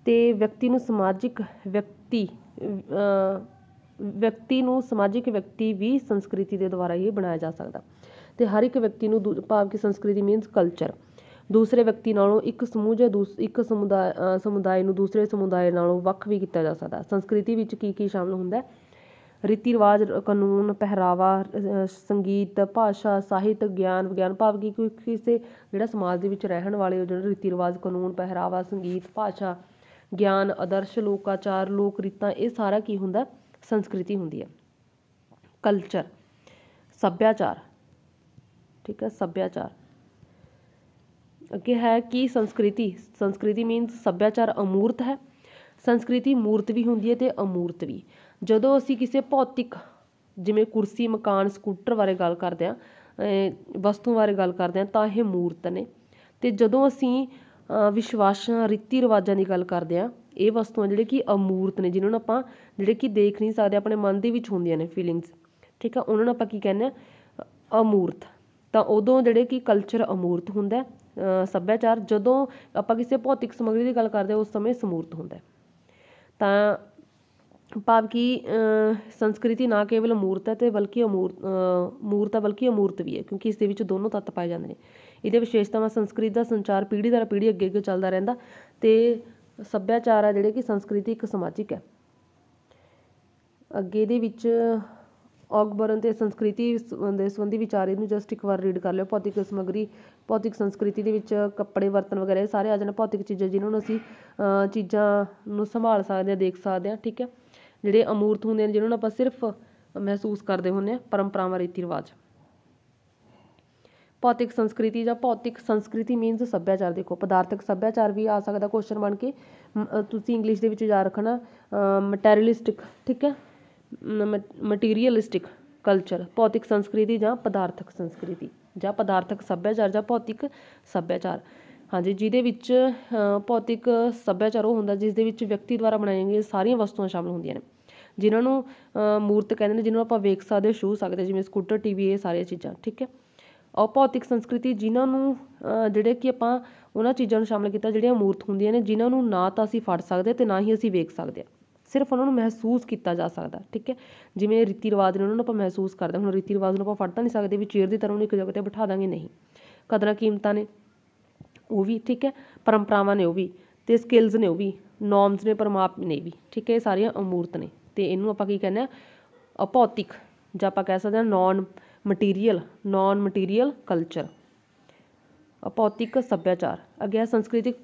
[SPEAKER 1] ਤੇ ਵਿਅਕਤੀ ਨੂੰ ਸਮਾਜਿਕ ਵਿਅਕਤੀ ਵਿਅਕਤੀ ਨੂੰ ਸਮਾਜਿਕ ਵਿਅਕਤੀ ਵੀ ਸੰਸਕ੍ਰਿਤੀ ਦੇ ਦੁਆਰਾ ਹੀ ਬਣਾਇਆ ਜਾ ਸਕਦਾ ਤੇ ਹਰ ਇੱਕ ਵਿਅਕਤੀ ਨੂੰ ਭਾਵ ਕਿ ਸੰਸਕ੍ਰਿਤੀ ਮੀਨਸ ਕਲਚਰ ਦੂਸਰੇ ਵਿਅਕਤੀ ਨਾਲੋਂ ਇੱਕ ਸਮੂਹ ਜਾਂ ਦੂਸ ਇੱਕ ਸਮੁਦਾਇ ਸਮੁਦਾਇ ਨੂੰ ਦੂਸਰੇ ਸਮੁਦਾਇ ਨਾਲੋਂ ਵੱਖ ਵੀ ਕੀਤਾ ਜਾ ਸਕਦਾ ਸੰਸਕ੍ਰਿਤੀ ਵਿੱਚ ਕੀ ਕੀ ਸ਼ਾਮਲ ਹੁੰਦਾ ਰੀਤੀ ਰਿਵਾਜ ਕਾਨੂੰਨ ਪਹਿਰਾਵਾ ਸੰਗੀਤ ਭਾਸ਼ਾ ਸਾਹਿਤ ਗਿਆਨ ਵਿਗਿਆਨ ਭਾਵ ਕਿ ਕਿਸੇ ਜਿਹੜਾ ਸਮਾਜ ਦੇ ਵਿੱਚ ਰਹਿਣ ਵਾਲੇ ਜਿਹੜੇ ਰੀਤੀ ਰਿਵਾਜ ਕਾਨੂੰਨ ਪਹਿਰਾਵਾ ਸੰਗੀਤ ਭਾਸ਼ਾ ਗਿਆਨ ਆਦਰਸ਼ ਲੋਕਾਚਾਰ ਲੋਕ ਰੀਤਾਂ ਇਹ ਸਾਰਾ ਕੀ ਹੁੰਦਾ ਸੰਸਕ੍ਰਿਤੀ ਹੁੰਦੀ ਹੈ ਕਲਚਰ ਸੱਭਿਆਚਾਰ ਠੀਕ ਹੈ ਸੱਭਿਆਚਾਰ ਅੱਗੇ ਹੈ ਕਿ ਸੰਸਕ੍ਰਿਤੀ ਸੰਸਕ੍ਰਿਤੀ ਮੀਨਸ ਸੱਭਿਆਚਾਰ ਅਮੂਰਤ ਹੈ ਸੰਸਕ੍ਰਿਤੀ ਮੂਰਤ ਵੀ ਹੁੰਦੀ ਹੈ ਤੇ ਅਮੂਰਤ ਵੀ ਜਦੋਂ ਅਸੀਂ ਕਿਸੇ ਭੌਤਿਕ ਜਿਵੇਂ ਕੁਰਸੀ ਮਕਾਨ ਸਕੂਟਰ ਬਾਰੇ ਗੱਲ ਕਰਦੇ ਆ ਵਸਤੂ ਬਾਰੇ ਗੱਲ ਕਰਦੇ ਆ ਤਾਂ ਇਹ ਮੂਰਤ ਨੇ ਤੇ ਜਦੋਂ ਅਸੀਂ ਵਿਸ਼ਵਾਸਾਂ ਰੀਤੀ ਰਿਵਾਜ਼ਾਂ ਦੀ ਗੱਲ ਕਰਦੇ ਆ ਇਹ ਵਸਤੂਆਂ ਜਿਹੜੇ ਕਿ ਅਮੂਰਤ ਨੇ ਜਿਨ੍ਹਾਂ ਨੂੰ ਆਪਾਂ ਜਿਹੜੇ ਕਿ ਦੇਖ ਨਹੀਂ ਸਕਦੇ ਆਪਣੇ ਮਨ ਦੇ ਵਿੱਚ ਹੁੰਦੀਆਂ ਨੇ ਫੀਲਿੰਗਸ ਠੀਕ ਆ ਉਹਨਾਂ ਨੂੰ ਆਪਾਂ ਕੀ ਕਹਿੰਦੇ ਆ ਅਮੂਰਤ ਤਾਂ ਉਦੋਂ ਜਿਹੜੇ ਕਿ ਕਲਚਰ ਅਮੂਰਤ ਹੁੰਦਾ ਸੱਭਿਆਚਾਰ ਜਦੋਂ ਆਪਾਂ ਕਿਸੇ ਭੌਤਿਕ ਸਮੱਗਰੀ ਦੀ ਗੱਲ ਕਰਦੇ ਉਸ ਸਮੇਂ ਸਮੂਰਤ ਹੁੰਦਾ ਤਾਂ ਭਾਵ ਕਿ ਸੰਸਕ੍ਰਿਤੀ ਨਾ ਕੇਵਲ ਮੂਰਤ ਹੈ ਤੇ ਬਲਕਿ ਅਮੂਰਤ ਮੂਰਤ ਹੈ ਬਲਕਿ ਅਮੂਰਤ ਵੀ ਹੈ ਕਿਉਂਕਿ ਇਸ ਦੇ ਵਿੱਚ ਦੋਨੋਂ ਤੱਤ ਪਾਏ ਜਾਂਦੇ ਨੇ ਇਹਦੇ ਵਿਸ਼ੇਸ਼ਤਾਵਾਂ ਸੰਸਕ੍ਰਿਤ ਦਾ ਸੰਚਾਰ ਪੀੜ੍ਹੀ ਦਰ ਪੀੜ੍ਹੀ ਅੱਗੇ ਅੱਗੇ ਚੱਲਦਾ ਰਹਿੰਦਾ ਤੇ ਸੱਭਿਆਚਾਰ ਆ ਜਿਹੜੇ ਕਿ ਸੰਸਕ੍ਰਿਤੀ ਇੱਕ ਸਮਾਜਿਕ ਹੈ ਅੱਗੇ ਦੇ ਵਿੱਚ ਔਗਬਰਨ ਤੇ ਸੰਸਕ੍ਰਿਤੀ ਦੇ ਸੰਬੰਧੀ ਵਿਚਾਰ ਇਹਨੂੰ ਜਸਟ ਇੱਕ ਵਾਰ ਰੀਡ ਕਰ ਲਿਓ ਭੌਤਿਕ ਸਮਗਰੀ ਭੌਤਿਕ ਸੰਸਕ੍ਰਿਤੀ ਦੇ ਵਿੱਚ ਕੱਪੜੇ ਵਰਤਨ ਵਗੈਰਾ ਸਾਰੇ ਆ ਜਾਣ ਭੌਤਿਕ ਚੀਜ਼ਾਂ ਜਿਨ੍ਹਾਂ ਨੂੰ ਅਸੀਂ ਚੀਜ਼ਾਂ ਨੂੰ ਸੰਭਾਲ ਸਕਦੇ ਹਾਂ ਦੇਖ ਸਕਦੇ ਹਾਂ ਠੀਕ ਹੈ ਜਿਹੜੇ ਅਮੂਰਤ ਹੁੰਦੇ ਨੇ ਜਿਹਨਾਂ ਨੂੰ ਆਪਾਂ ਸਿਰਫ ਮਹਿਸੂਸ ਕਰਦੇ ਹੁੰਦੇ ਆ ਪਰੰਪਰਾਵਾਂ ਰੀਤੀ ਰਿਵਾਜ ਭੌਤਿਕ ਸੰਸਕ੍ਰਿਤੀ ਜਾਂ ਭੌਤਿਕ ਸੰਸਕ੍ਰਿਤੀ ਮੀਨਸ ਸੱਭਿਆਚਾਰ ਦੇਖੋ ਪਦਾਰਥਕ ਸੱਭਿਆਚਾਰ ਵੀ ਆ ਸਕਦਾ ਕੁਐਸਚਨ ਬਣ ਕੇ ਤੁਸੀਂ ਇੰਗਲਿਸ਼ ਦੇ ਵਿੱਚ ਯਾਦ ਰੱਖਣਾ ਮਟੈਰੀਅਲਿਸਟਿਕ ਠੀਕ ਹੈ ਮਟੀਰੀਅਲਿਸਟਿਕ ਕਲਚਰ ਭੌਤਿਕ ਸੰਸਕ੍ਰਿਤੀ ਜਾਂ ਪਦਾਰਥਕ ਸੰਸਕ੍ਰਿਤੀ ਜਾਂ ਪਦਾਰਥਕ ਸੱਭਿਆਚਾਰ ਜਾਂ ਭੌਤਿਕ ਸੱਭਿਆਚਾਰ ਹਾਂਜੀ ਜਿਹਦੇ ਵਿੱਚ ਭੌਤਿਕ ਸੱਭਿਆਚਾਰ ਉਹ ਹੁੰਦਾ ਜਿਸ ਦੇ ਵਿੱਚ ਵਿਅਕਤੀ ਦੁਆਰਾ ਬਣਾਈਆਂ ਗਈਆਂ ਸਾਰੀਆਂ ਵਸਤੂਆਂ ਸ਼ਾਮਲ ਹੁੰਦੀਆਂ ਨੇ ਜਿਨ੍ਹਾਂ ਨੂੰ ਮੂਰਤ ਕਹਿੰਦੇ ਨੇ ਜਿਨ੍ਹਾਂ ਨੂੰ ਆਪਾਂ ਵੇਖ ਸਕਦੇ ਛੂ ਸਕਦੇ ਜਿਵੇਂ ਸਕੂਟਰ ਟੀਵੀ ਇਹ ਸਾਰੀਆਂ ਚੀਜ਼ਾਂ ਠੀਕ ਹੈ ਅਪੌਤਿਕ ਸੰਸਕ੍ਰਿਤੀ ਜਿਨ੍ਹਾਂ ਨੂੰ ਜਿਹੜੇ ਕਿ ਆਪਾਂ ਉਹਨਾਂ ਚੀਜ਼ਾਂ ਨੂੰ ਸ਼ਾਮਿਲ ਕੀਤਾ ਜਿਹੜੀਆਂ ਮੂਰਤ ਹੁੰਦੀਆਂ ਨੇ ਜਿਨ੍ਹਾਂ ਨੂੰ ਨਾ ਤਾਂ ਅਸੀਂ ਫੜ ਸਕਦੇ ਤੇ ਨਾ ਹੀ ਅਸੀਂ ਵੇਖ ਸਕਦੇ ਆ ਸਿਰਫ ਉਹਨਾਂ ਨੂੰ ਮਹਿਸੂਸ ਕੀਤਾ ਜਾ ਸਕਦਾ ਠੀਕ ਹੈ ਜਿਵੇਂ ਰੀਤੀ ਰਿਵਾਜ ਨੇ ਉਹਨਾਂ ਨੂੰ ਆਪਾਂ ਮਹਿਸੂਸ ਕਰਦੇ ਹੁਣ ਰੀਤੀ ਰਿਵਾਜ ਨੂੰ ਆਪਾਂ ਫੜ ਤਾਂ ਨਹੀਂ ਸਕਦੇ ਵੀ ਚੇਅਰ ਦੀ ਤਰ੍ਹਾਂ ਉਹਨੂੰ ਇੱਕ ਜਗ੍ਹਾ ਤੇ ਬਿਠਾ ਦਾਂਗੇ ਨਹੀਂ ਕਦਰਾਂ ਕੀਮਤਾਂ ਨੇ ਉਹ ਵੀ ਠੀਕ ਹੈ ਪਰੰਪਰਾਵਾਂ ਨੇ ਉਹ ਵੀ ਤੇ ਸਕਿੱਲਸ ਨੇ ਉਹ ਵੀ ਨਾਰਮਸ ਨੇ ਪਰਮਾਪ ਨੇ ਵੀ ਠੀਕ ਹੈ ਇਹ ਸਾਰੀਆਂ ਅਮੂਰਤ ਨੇ ਤੇ ਇਹਨੂੰ ਆਪਾਂ ਕੀ ਕਹਿੰਦੇ ਆ ਅਪੌਤਿਕ ਜਾਂ ਆਪਾਂ ਕਹਿ ਸਕਦੇ ਆ non material non material culture ਅਪੌਤਿਕ ਸੱਭਿਆਚਾਰ ਅਗਿਆ ਸੰਸਕ੍ਰਿਤਿਕ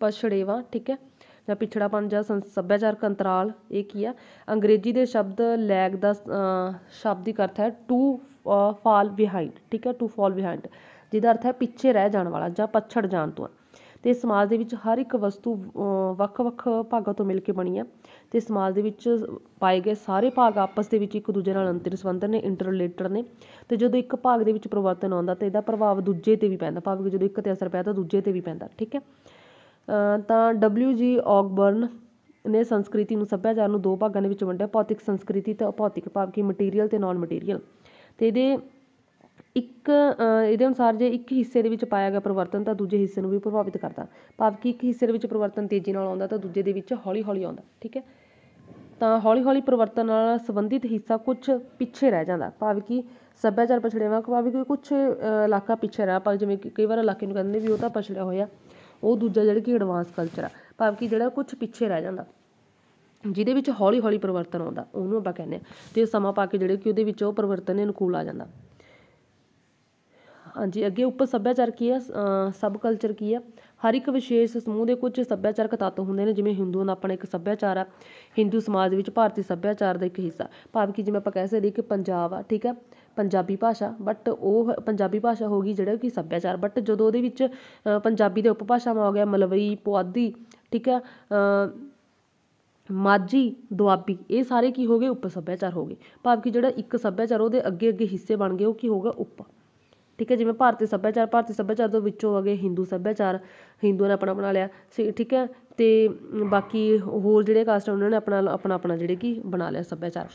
[SPEAKER 1] ਪਛੜੇਵਾ ਠੀਕ ਹੈ ਜਾਂ ਪਿਛੜਾਪਨ ਜਾਂ ਸੱਭਿਆਚਾਰਕ ਅੰਤਰਾਲ ਇਹ ਕੀ ਆ ਅੰਗਰੇਜ਼ੀ ਦੇ ਸ਼ਬਦ ਲੈਗ ਦਾ ਸ਼ਬਦਿਕ ਅਰਥ ਹੈ ਟੂ ਫਾਲ ਬਿਹਾਈਂਡ ਠੀਕ ਹੈ ਟੂ ਫਾਲ ਬਿਹਾਈਂਡ ਜਿਹਦਾ ਅਰਥ ਹੈ ਪਿੱਛੇ ਰਹਿ ਜਾਣ ਵਾਲਾ ਜਾਂ ਪਛੜ ਜਾਣ ਤੋਂ ਤੇ ਸਮਾਜ ਦੇ ਵਿੱਚ ਹਰ ਇੱਕ ਵਸਤੂ ਵੱਖ-ਵੱਖ ਭਾਗਾਂ ਤੋਂ ਮਿਲ ਕੇ ਬਣੀ ਹੈ ਤੇ ਸਮਾਜ ਦੇ ਵਿੱਚ ਪਾਏ ਗਏ ਸਾਰੇ ਭਾਗ ਆਪਸ ਦੇ ਵਿੱਚ ਇੱਕ ਦੂਜੇ ਨਾਲ ਅੰਤਰ ਸੰਬੰਧ ਨੇ ਇੰਟਰ ਰਿਲੇਟਡ ਨੇ ਤੇ ਜਦੋਂ ਇੱਕ ਭਾਗ ਦੇ ਵਿੱਚ ਪਰਿਵਰਤਨ ਆਉਂਦਾ ਤੇ ਇਹਦਾ ਪ੍ਰਭਾਵ ਦੂਜੇ ਤੇ ਵੀ ਪੈਂਦਾ ਭਾਵ ਕਿ ਜਦੋਂ ਇੱਕ ਤੇ ਅਸਰ ਪਿਆ ਤਾਂ ਦੂਜੇ ਤੇ ਵੀ ਪੈਂਦਾ ਠੀਕ ਹੈ ਤਾਂ ਡਬਲਯੂ ਜੀ ਆਗਬਰਨ ਨੇ ਸੰਸਕ੍ਰਿਤੀ ਨੂੰ ਸੱਭਿਆਚਾਰ ਨੂੰ ਦੋ ਭਾਗਾਂ ਦੇ ਵਿੱਚ ਵੰਡਿਆ ਭੌਤਿਕ ਸੰਸਕ੍ਰਿਤੀ ਤੇ ਅਭੌਤਿਕ ਭਾਵ ਕਿ ਮਟੀਰੀਅਲ ਤੇ ਨਾਨ ਮਟੀਰੀਅਲ ਤੇ ਇਹਦੇ ਇੱਕ ਇਹਦੇ ਅਨੁਸਾਰ ਜੇ ਇੱਕ ਹਿੱਸੇ ਦੇ ਵਿੱਚ ਪਾਇਆ ਗਿਆ ਪਰਿਵਰਤਨ ਤਾਂ ਦੂਜੇ ਹਿੱਸੇ ਨੂੰ ਵੀ ਪ੍ਰਭਾਵਿਤ ਕਰਦਾ ਭਾਵ ਕਿ ਇੱਕ ਹਿੱਸੇ ਦੇ ਵਿੱਚ ਪਰਿਵਰਤਨ ਤੇਜ਼ੀ ਨਾਲ ਆਉਂਦਾ ਤਾਂ ਦੂਜੇ ਦੇ ਵਿੱਚ ਹੌਲੀ ਹੌਲੀ ਆਉਂਦਾ ਠੀਕ ਹੈ ਤਾਂ ਹੌਲੀ ਹੌਲੀ ਪਰਿਵਰਤਨ ਨਾਲ ਸੰਬੰਧਿਤ ਹਿੱਸਾ ਕੁਝ ਪਿੱਛੇ ਰਹਿ ਜਾਂਦਾ ਭਾਵ ਕਿ ਸੱਭਿਆਚਾਰ ਪਛੜੇਵਾ ਭਾਵ ਕਿ ਕੁਝ ਇਲਾਕਾ ਪਿੱਛੇ ਰਹਿ ਪਰ ਜਿਵੇਂ ਕਈ ਵਾਰ ਇਲਾਕੇ ਨੂੰ ਕਹਿੰਦੇ ਵੀ ਉਹ ਤਾਂ ਪਛੜਿਆ ਹੋਇਆ ਉਹ ਦੂਜਾ ਜਿਹੜਾ ਕਿ ਐਡਵਾਂਸ ਕਲਚਰ ਆ ਭਾਵ ਕਿ ਜਿਹੜਾ ਕੁਝ ਪਿੱਛੇ ਰਹਿ ਜਾਂਦਾ ਜਿਹਦੇ ਵਿੱਚ ਹੌਲੀ ਹੌਲੀ ਪਰਿਵਰਤਨ ਆਉਂਦਾ ਉਹਨੂੰ ਆਪਾਂ ਕਹਿੰਦੇ ਆ ਤੇ ਸਮਾਂ ਪਾ ਕੇ ਜਿਹੜੇ ਕਿ ਉਹਦੇ ਵਿੱਚ ਉਹ ਪਰਿਵਰਤਨ ਅਨੁਕੂਲ ਆ ਜਾਂਦਾ ਹਾਂਜੀ ਅੱਗੇ ਉੱਪਰ ਸੱਭਿਆਚਾਰ ਕੀ ਹੈ ਸਬ ਕਲਚਰ ਕੀ ਹੈ ਹਰ ਇੱਕ ਵਿਸ਼ੇਸ਼ ਸਮੂਹ ਦੇ ਕੁਝ ਸੱਭਿਆਚਾਰਕ ਤੱਤ ਹੁੰਦੇ ਨੇ ਜਿਵੇਂ ਹਿੰਦੂਆਂ ਦਾ ਆਪਣਾ ਇੱਕ ਸੱਭਿਆਚਾਰ ਆ ਹਿੰਦੂ ਸਮਾਜ ਵਿੱਚ ਭਾਰਤੀ ਸੱਭਿਆਚਾਰ ਦਾ ਇੱਕ ਹਿੱਸਾ ਭਾਵ ਕਿ ਜਿਵੇਂ ਆਪਾਂ ਕਹਿ ਸਕਦੇ ਕਿ ਪੰਜਾਬ ਆ ਠੀਕ ਆ ਪੰਜਾਬੀ ਭਾਸ਼ਾ ਬਟ ਉਹ ਪੰਜਾਬੀ ਭਾਸ਼ਾ ਹੋ ਗਈ ਜਿਹੜਾ ਕਿ ਸੱਭਿਆਚਾਰ ਬਟ ਜਦੋਂ ਉਹਦੇ ਵਿੱਚ ਪੰਜਾਬੀ ਦੇ ਉਪਭਾਸ਼ਾਵਾਂ ਹੋ ਗਿਆ ਮਲਵਈ ਪੁਆਧੀ ਠੀਕ ਆ ਮਾਝੀ ਦੁਆਬੀ ਇਹ ਸਾਰੇ ਕੀ ਹੋ ਗਏ ਉਪ ਸੱਭਿਆਚਾਰ ਹੋ ਗਏ ਭਾਵ ਕਿ ਜਿਹੜਾ ਇੱਕ ਸੱਭਿਆਚਾਰ ਉਹਦੇ ਅੱਗੇ ਅੱਗੇ ਹਿੱਸੇ ਬਣ ਗਏ ਉਹ ਕੀ ਹੋਗਾ ਉਪ ਠੀਕ ਹੈ ਜਿਵੇਂ ਭਾਰਤੀ ਸੱਭਿਆਚਾਰ ਭਾਰਤੀ ਸੱਭਿਆਚਾਰ ਦੇ ਵਿੱਚੋਂ ਆ ਗਏ ਹਿੰਦੂ ਸੱਭਿਆਚਾਰ ਹਿੰਦੂਆਂ ਨੇ ਆਪਣਾ ਬਣਾ ਲਿਆ ਸੀ ਠੀਕ ਹੈ ਤੇ ਬਾਕੀ ਹੋਰ ਜਿਹੜੇ ਕਾਸਟ ਉਹਨਾਂ ਨੇ ਆਪਣਾ ਆਪਣਾ ਆਪਣਾ ਜਿਹੜੇ ਕੀ ਬਣਾ ਲਿਆ ਸੱਭਿਆਚਾਰ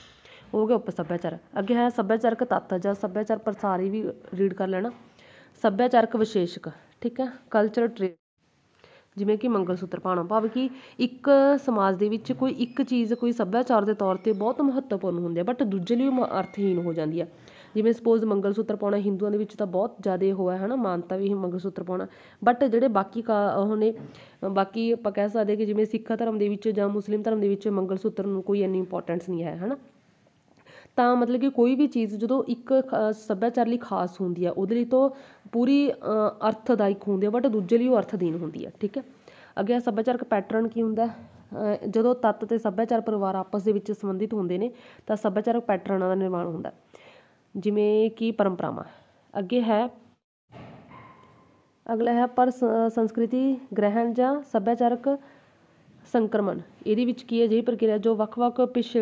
[SPEAKER 1] ਉਹ ਗਿਆ ਉਪ ਸੱਭਿਆਚਾਰ ਅੱਗੇ ਹੈ ਸੱਭਿਆਚਾਰਕ ਤੱਤ ਜਾਂ ਸੱਭਿਆਚਾਰ ਪ੍ਰਸਾਰੀ ਵੀ ਰੀਡ ਕਰ ਲੈਣਾ ਸੱਭਿਆਚਾਰਕ ਵਿਸ਼ੇਸ਼ਕ ਠੀਕ ਹੈ ਕਲਚਰ ਟ੍ਰੇਡ ਜਿਵੇਂ ਕਿ ਮੰਗਲ ਸੂਤਰ ਪਾਣਾ ਭਾਵ ਕਿ ਇੱਕ ਸਮਾਜ ਦੇ ਵਿੱਚ ਕੋਈ ਇੱਕ ਚੀਜ਼ ਕੋਈ ਸੱਭਿਆਚਾਰ ਦੇ ਤੌਰ ਤੇ ਬਹੁਤ ਮਹੱਤਵਪੂਰਨ ਹੁੰਦੀ ਹੈ ਬਟ ਦੂਜੇ ਲਈ ਉਹ ਅਰਥਹੀਨ ਹੋ ਜਾਂਦੀ ਹੈ ਜਿਵੇਂ ਸਪੋਜ਼ ਮੰਗਲ ਸੂਤਰ ਪਾਉਣਾ ਹਿੰਦੂਆਂ ਦੇ ਵਿੱਚ ਤਾਂ ਬਹੁਤ ਜ਼ਿਆਦਾ ਹੋਇਆ ਹੈ ਨਾ ਮਾਨਤਾ ਵੀ ਮੰਗਲ ਸੂਤਰ ਪਾਉਣਾ ਬਟ ਜਿਹੜੇ ਬਾਕੀ ਕਾ ਉਹ ਨੇ ਬਾਕੀ ਆਪਾਂ ਕਹਿ ਸਕਦੇ ਕਿ ਜਿਵੇਂ ਸਿੱਖ ਧਰਮ ਦੇ ਵਿੱਚ ਜਾਂ ਮੁਸਲਿਮ ਧਰਮ ਦੇ ਵਿੱਚ ਮੰਗਲ ਸੂਤਰ ਨੂੰ ਕੋਈ ਇੰਨੀ ਇੰਪੋਰਟੈਂਸ ਨਹੀਂ ਹੈ ਹਨਾ ਤਾਂ ਮਤਲਬ ਕਿ ਕੋਈ ਵੀ ਚੀਜ਼ ਜਦੋਂ ਇੱਕ ਸੱਭਿਆਚਾਰ ਲਈ ਖਾਸ ਹੁੰਦੀ ਹੈ ਉਹਦੇ ਲਈ ਤਾਂ ਪੂਰੀ ਅਰਥਦਾਇਕ ਹੁੰਦੀ ਹੈ ਬਟ ਦੂਜੇ ਲਈ ਉਹ ਅਰਥਦੀਨ ਹੁੰਦੀ ਹੈ ਠੀਕ ਹੈ ਅੱਗੇ ਸੱਭਿਆਚਾਰਕ ਪੈਟਰਨ ਕੀ ਹੁੰਦਾ ਜਦੋਂ ਤੱਤ ਤੇ ਸੱਭਿਆਚਾਰ ਪਰਿਵਾਰ ਆਪਸ ਦੇ ਵਿੱਚ ਸੰਬੰਧਿਤ ਹੁੰਦੇ ਨੇ ਤਾਂ ਸੱਭਿਆਚਾਰਕ ਪੈਟਰਨਾਂ ਦਾ ਨਿਰਮਾਣ ਹੁੰਦਾ ਜਿਵੇਂ ਕਿ ਪਰੰਪਰਾਵਾਂ ਅੱਗੇ ਹੈ ਅਗਲਾ ਹੈ ਪਰ ਸੰਸਕ੍ਰਿਤੀ ਗ੍ਰਹਿਣ ਜਾਂ ਸੱਭਿਆਚਾਰਕ ਸੰਕਰਮਣ ਇਹਦੇ ਵਿੱਚ ਕੀ ਹੈ ਜਿਹੀ ਪ੍ਰਕਿਰਿਆ ਜੋ ਵੱਖ-ਵੱਖ ਪਿਛ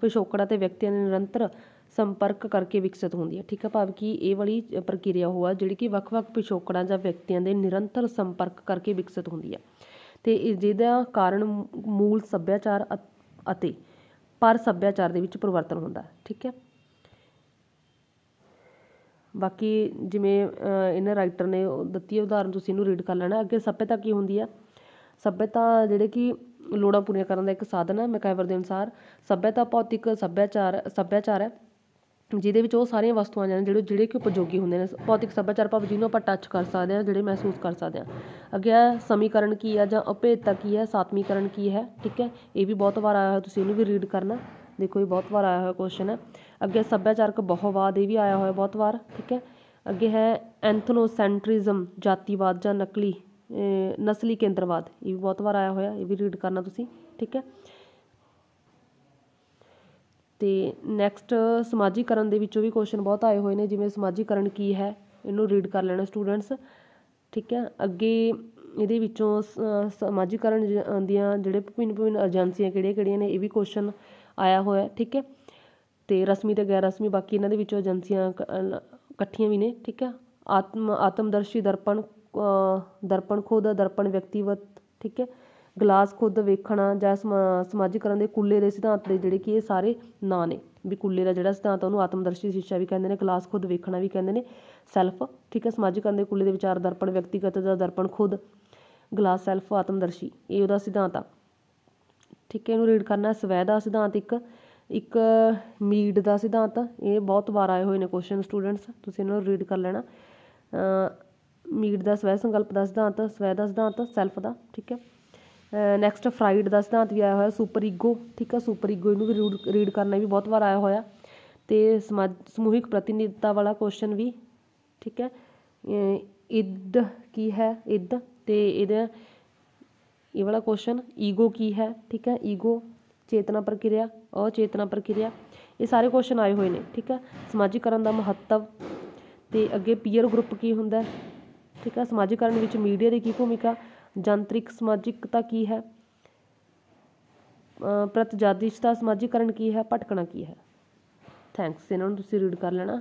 [SPEAKER 1] ਪਿਛੋਕੜਾਂ ਤੇ ਵਿਅਕਤੀਆਂ ਦੇ ਨਿਰੰਤਰ ਸੰਪਰਕ ਕਰਕੇ ਵਿਕਸਿਤ ਹੁੰਦੀ ਹੈ ਠੀਕ ਹੈ ਭਾਵ ਕਿ ਇਹ ਵਾਲੀ ਪ੍ਰਕਿਰਿਆ ਹੋਆ ਜਿਹੜੀ ਕਿ ਵੱਖ-ਵੱਖ ਪਿਛੋਕੜਾਂ ਜਾਂ ਵਿਅਕਤੀਆਂ ਦੇ ਨਿਰੰਤਰ ਸੰਪਰਕ ਕਰਕੇ ਵਿਕਸਿਤ ਹੁੰਦੀ ਹੈ ਤੇ ਜਿਹਦਾ ਕਾਰਨ ਮੂਲ ਸੱਭਿਆਚਾਰ ਅਤੇ ਪਰ ਸੱਭਿਆਚਾਰ ਦੇ ਵਿੱਚ ਪਰਿਵਰਤਨ ਹੁੰਦਾ ਠੀਕ ਹੈ ਬਾਕੀ ਜਿਵੇਂ ਇਹਨਾਂ ਰਾਈਟਰ ਨੇ ਦਿੱਤੀ ਹੈ ਉਦਾਹਰਨ ਤੁਸੀਂ ਇਹਨੂੰ ਰੀਡ ਕਰ ਲੈਣਾ ਅੱਗੇ ਸੱਭਿਅਤਾ ਕੀ ਹੁੰਦੀ ਹੈ ਸੱਭਿਅਤਾ ਜਿਹੜੇ ਕਿ ਲੋੜਾਂ ਪੂਰੀਆਂ ਕਰਨ ਦਾ ਇੱਕ ਸਾਧਨ ਹੈ ਮੈਕਾਈਵਰ ਦੇ ਅਨੁਸਾਰ ਸੱਭਿਅਤਾ ਭੌਤਿਕ ਸੱਭਿਆਚਾਰ ਸੱਭਿਆਚਾਰ ਹੈ ਜਿਹਦੇ ਵਿੱਚ ਉਹ ਸਾਰੀਆਂ ਵਸਤੂਆਂ ਜਾਂਦੇ ਜਿਹੜੇ ਜਿਹੜੇ ਕਿ ਉਪਯੋਗੀ ਹੁੰਦੇ ਨੇ ਭੌਤਿਕ ਸੱਭਿਆਚਾਰ ਭਾਵ ਜਿਹਨੂੰ ਆਪਾਂ ਟੱਚ ਕਰ ਸਕਦੇ ਹਾਂ ਜਿਹੜੇ ਮਹਿਸੂਸ ਕਰ ਸਕਦੇ ਹਾਂ ਅੱਗੇ ਸਮੀਕਰਨ ਕੀ ਹੈ ਜਾਂ ਅਭੇਦਤਾ ਕੀ ਹੈ ਸਾਤਮੀਕਰਨ ਕੀ ਹੈ ਠੀਕ ਹੈ ਇਹ ਵੀ ਬਹੁਤ ਵਾਰ ਆਇਆ ਹੋਇਆ ਤੁਸੀਂ ਇਹਨੂੰ ਵੀ ਰੀਡ ਕਰਨਾ ਦੇਖੋ ਇਹ ਬਹੁਤ ਵਾਰ ਆਇਆ ਹੋਇਆ ਕੁਐਸਚਨ ਹੈ ਅੱਗੇ ਸੱਭਿਆਚਾਰਕ ਬਹੁਵਾਦ ਇਹ ਵੀ ਆਇਆ ਹੋਇਆ ਬਹੁਤ ਵਾਰ ਠੀਕ ਹੈ ਅੱਗੇ ਹੈ ਐਂਥਨੋਸੈਂਟ੍ਰਿਜ਼ਮ ਜਾਤੀਵਾਦ ਜਾਂ ਨਕਲੀ ਨਸਲੀ ਕੇਂਦਰਵਾਦ ਇਹ ਵੀ ਬਹੁਤ ਵਾਰ ਆਇਆ ਹੋਇਆ ਇਹ ਵੀ ਰੀਡ ਕਰਨਾ ਤੁਸੀਂ ਠੀਕ ਹੈ ਤੇ ਨੈਕਸਟ ਸਮਾਜੀਕਰਨ ਦੇ ਵਿੱਚੋਂ ਵੀ ਕੁਐਸਚਨ ਬਹੁਤ ਆਏ ਹੋਏ ਨੇ ਜਿਵੇਂ ਸਮਾਜੀਕਰਨ ਕੀ ਹੈ ਇਹਨੂੰ ਰੀਡ ਕਰ ਲੈਣਾ ਸਟੂਡੈਂਟਸ ਠੀਕ ਹੈ ਅੱਗੇ ਇਹਦੇ ਵਿੱਚੋਂ ਸਮਾਜੀਕਰਨ ਦੀਆਂ ਜਿਹੜੇ ਭਿੰਨ ਭਿੰਨ ਏਜੰਸੀਆਂ ਕਿਹੜੀਆਂ ਕਿਹੜੀਆਂ ਨੇ ਇਹ ਵੀ ਕੁਐਸਚਨ ਆਇਆ ਹੋਇਆ ਠੀਕ ਹੈ ਤੇ ਰਸਮੀ ਤੇ ਗੈਰ ਰਸਮੀ ਬਾਕੀ ਇਹਨਾਂ ਦੇ ਵਿੱਚੋਂ ਏਜੰਸੀਆਂ ਇਕੱਠੀਆਂ ਵੀ ਨੇ ਠੀਕ ਹੈ ਆਤਮ ਆਤਮਦਰਸ਼ੀ ਦਰਪਣ ਦਰਪਣ ਖੁਦ ਦਰਪਣ ਵਿਅਕਤੀਵਤ ਠੀਕ ਹੈ ਗਲਾਸ ਖੁਦ ਵੇਖਣਾ ਜਾਂ ਸਮਾਜਿਕ ਸਮਾਜੀਕਰਨ ਦੇ ਕੁੱਲੇ ਦੇ ਸਿਧਾਂਤ ਦੇ ਜਿਹੜੇ ਕਿ ਇਹ ਸਾਰੇ ਨਾਂ ਨੇ ਵੀ ਕੁੱਲੇ ਦਾ ਜਿਹੜਾ ਸਿਧਾਂਤ ਉਹਨੂੰ ਆਤਮਦਰਸ਼ੀ ਸਿੱਖਿਆ ਵੀ ਕਹਿੰਦੇ ਨੇ ਗਲਾਸ ਖੁਦ ਵੇਖਣਾ ਵੀ ਕਹਿੰਦੇ ਨੇ ਸੈਲਫ ਠੀਕ ਹੈ ਸਮਾਜੀਕਰਨ ਦੇ ਕੁੱਲੇ ਦੇ ਵਿਚਾਰ ਦਰਪਣ ਵਿਅਕਤੀਗਤ ਦਾ ਦਰਪਣ ਖੁਦ ਗਲਾਸ ਸੈਲਫ ਆਤਮਦਰਸ਼ੀ ਇਹ ਉਹਦਾ ਸਿਧਾਂਤ ਆ ਠੀਕ ਹੈ ਇਹਨੂੰ ਰੀਡ ਕਰਨਾ ਸਵੈ ਦਾ ਸਿਧਾਂਤ ਇੱਕ ਇੱਕ ਮੀਡ ਦਾ ਸਿਧਾਂਤ ਇਹ ਬਹੁਤ ਵਾਰ ਆਏ ਹੋਏ ਨੇ ਕੁਐਸਚਨ ਸਟੂਡੈਂਟਸ ਤੁਸੀਂ ਇਹਨਾਂ ਨੂੰ ਰੀਡ ਕਰ ਲੈਣਾ ਮੀਡ ਦਾ ਸਵੈ ਸੰਕਲਪ ਦਾ ਸਿਧਾਂਤ ਸਵੈ ਦਾ ਸਿਧਾਂਤ ਸੈਲਫ ਦਾ ਠੀਕ ਹੈ ਨੈਕਸਟ ਫਰਾਈਡ ਦਾ ਸਿਧਾਂਤ ਵੀ ਆਇਆ ਹੋਇਆ ਸੁਪਰ ਈਗੋ ਠੀਕ ਹੈ ਸੁਪਰ ਈਗੋ ਇਹਨੂੰ ਵੀ ਰੀਡ ਕਰਨਾ ਵੀ ਬਹੁਤ ਵਾਰ ਆਇਆ ਹੋਇਆ ਤੇ ਸਮਾਜ ਸਮੂਹਿਕ ਪ੍ਰਤੀਨਿਧਤਾ ਵਾਲਾ ਕੁਐਸਚਨ ਵੀ ਠੀਕ ਹੈ ਇਦ ਕੀ ਹੈ ਇਦ ਤੇ ਇਹਦਾ ਇਹ ਵਾਲਾ ਕੁਐਸਚਨ ਈਗੋ ਕੀ ਹੈ ਠੀਕ ਹੈ ਈਗੋ ਚੇਤਨਾ ਪ੍ਰਕਿਰਿਆ ਅਚੇਤਨਾ ਪ੍ਰਕਿਰਿਆ ਇਹ ਸਾਰੇ ਕੁਐਸਚਨ ਆਏ ਹੋਏ ਨੇ ਠੀਕ ਆ ਸਮਾਜੀਕਰਨ ਦਾ ਮਹੱਤਵ ਤੇ ਅੱਗੇ ਪੀਅਰ ਗਰੁੱਪ ਕੀ ਹੁੰਦਾ ਠੀਕ ਆ ਸਮਾਜੀਕਰਨ ਵਿੱਚ ਮੀਡੀਆ ਦੀ ਕੀ ਭੂਮਿਕਾ ਜਨਤ੍ਰਿਕ ਸਮਾਜਿਕਤਾ ਕੀ ਹੈ ਪ੍ਰਤਜਾਦੀਸ਼ਤਾ ਸਮਾਜੀਕਰਨ ਕੀ ਹੈ ਭਟਕਣਾ ਕੀ ਹੈ ਥੈਂਕਸ ਇਹਨਾਂ ਨੂੰ ਤੁਸੀਂ ਰੀਡ ਕਰ ਲੈਣਾ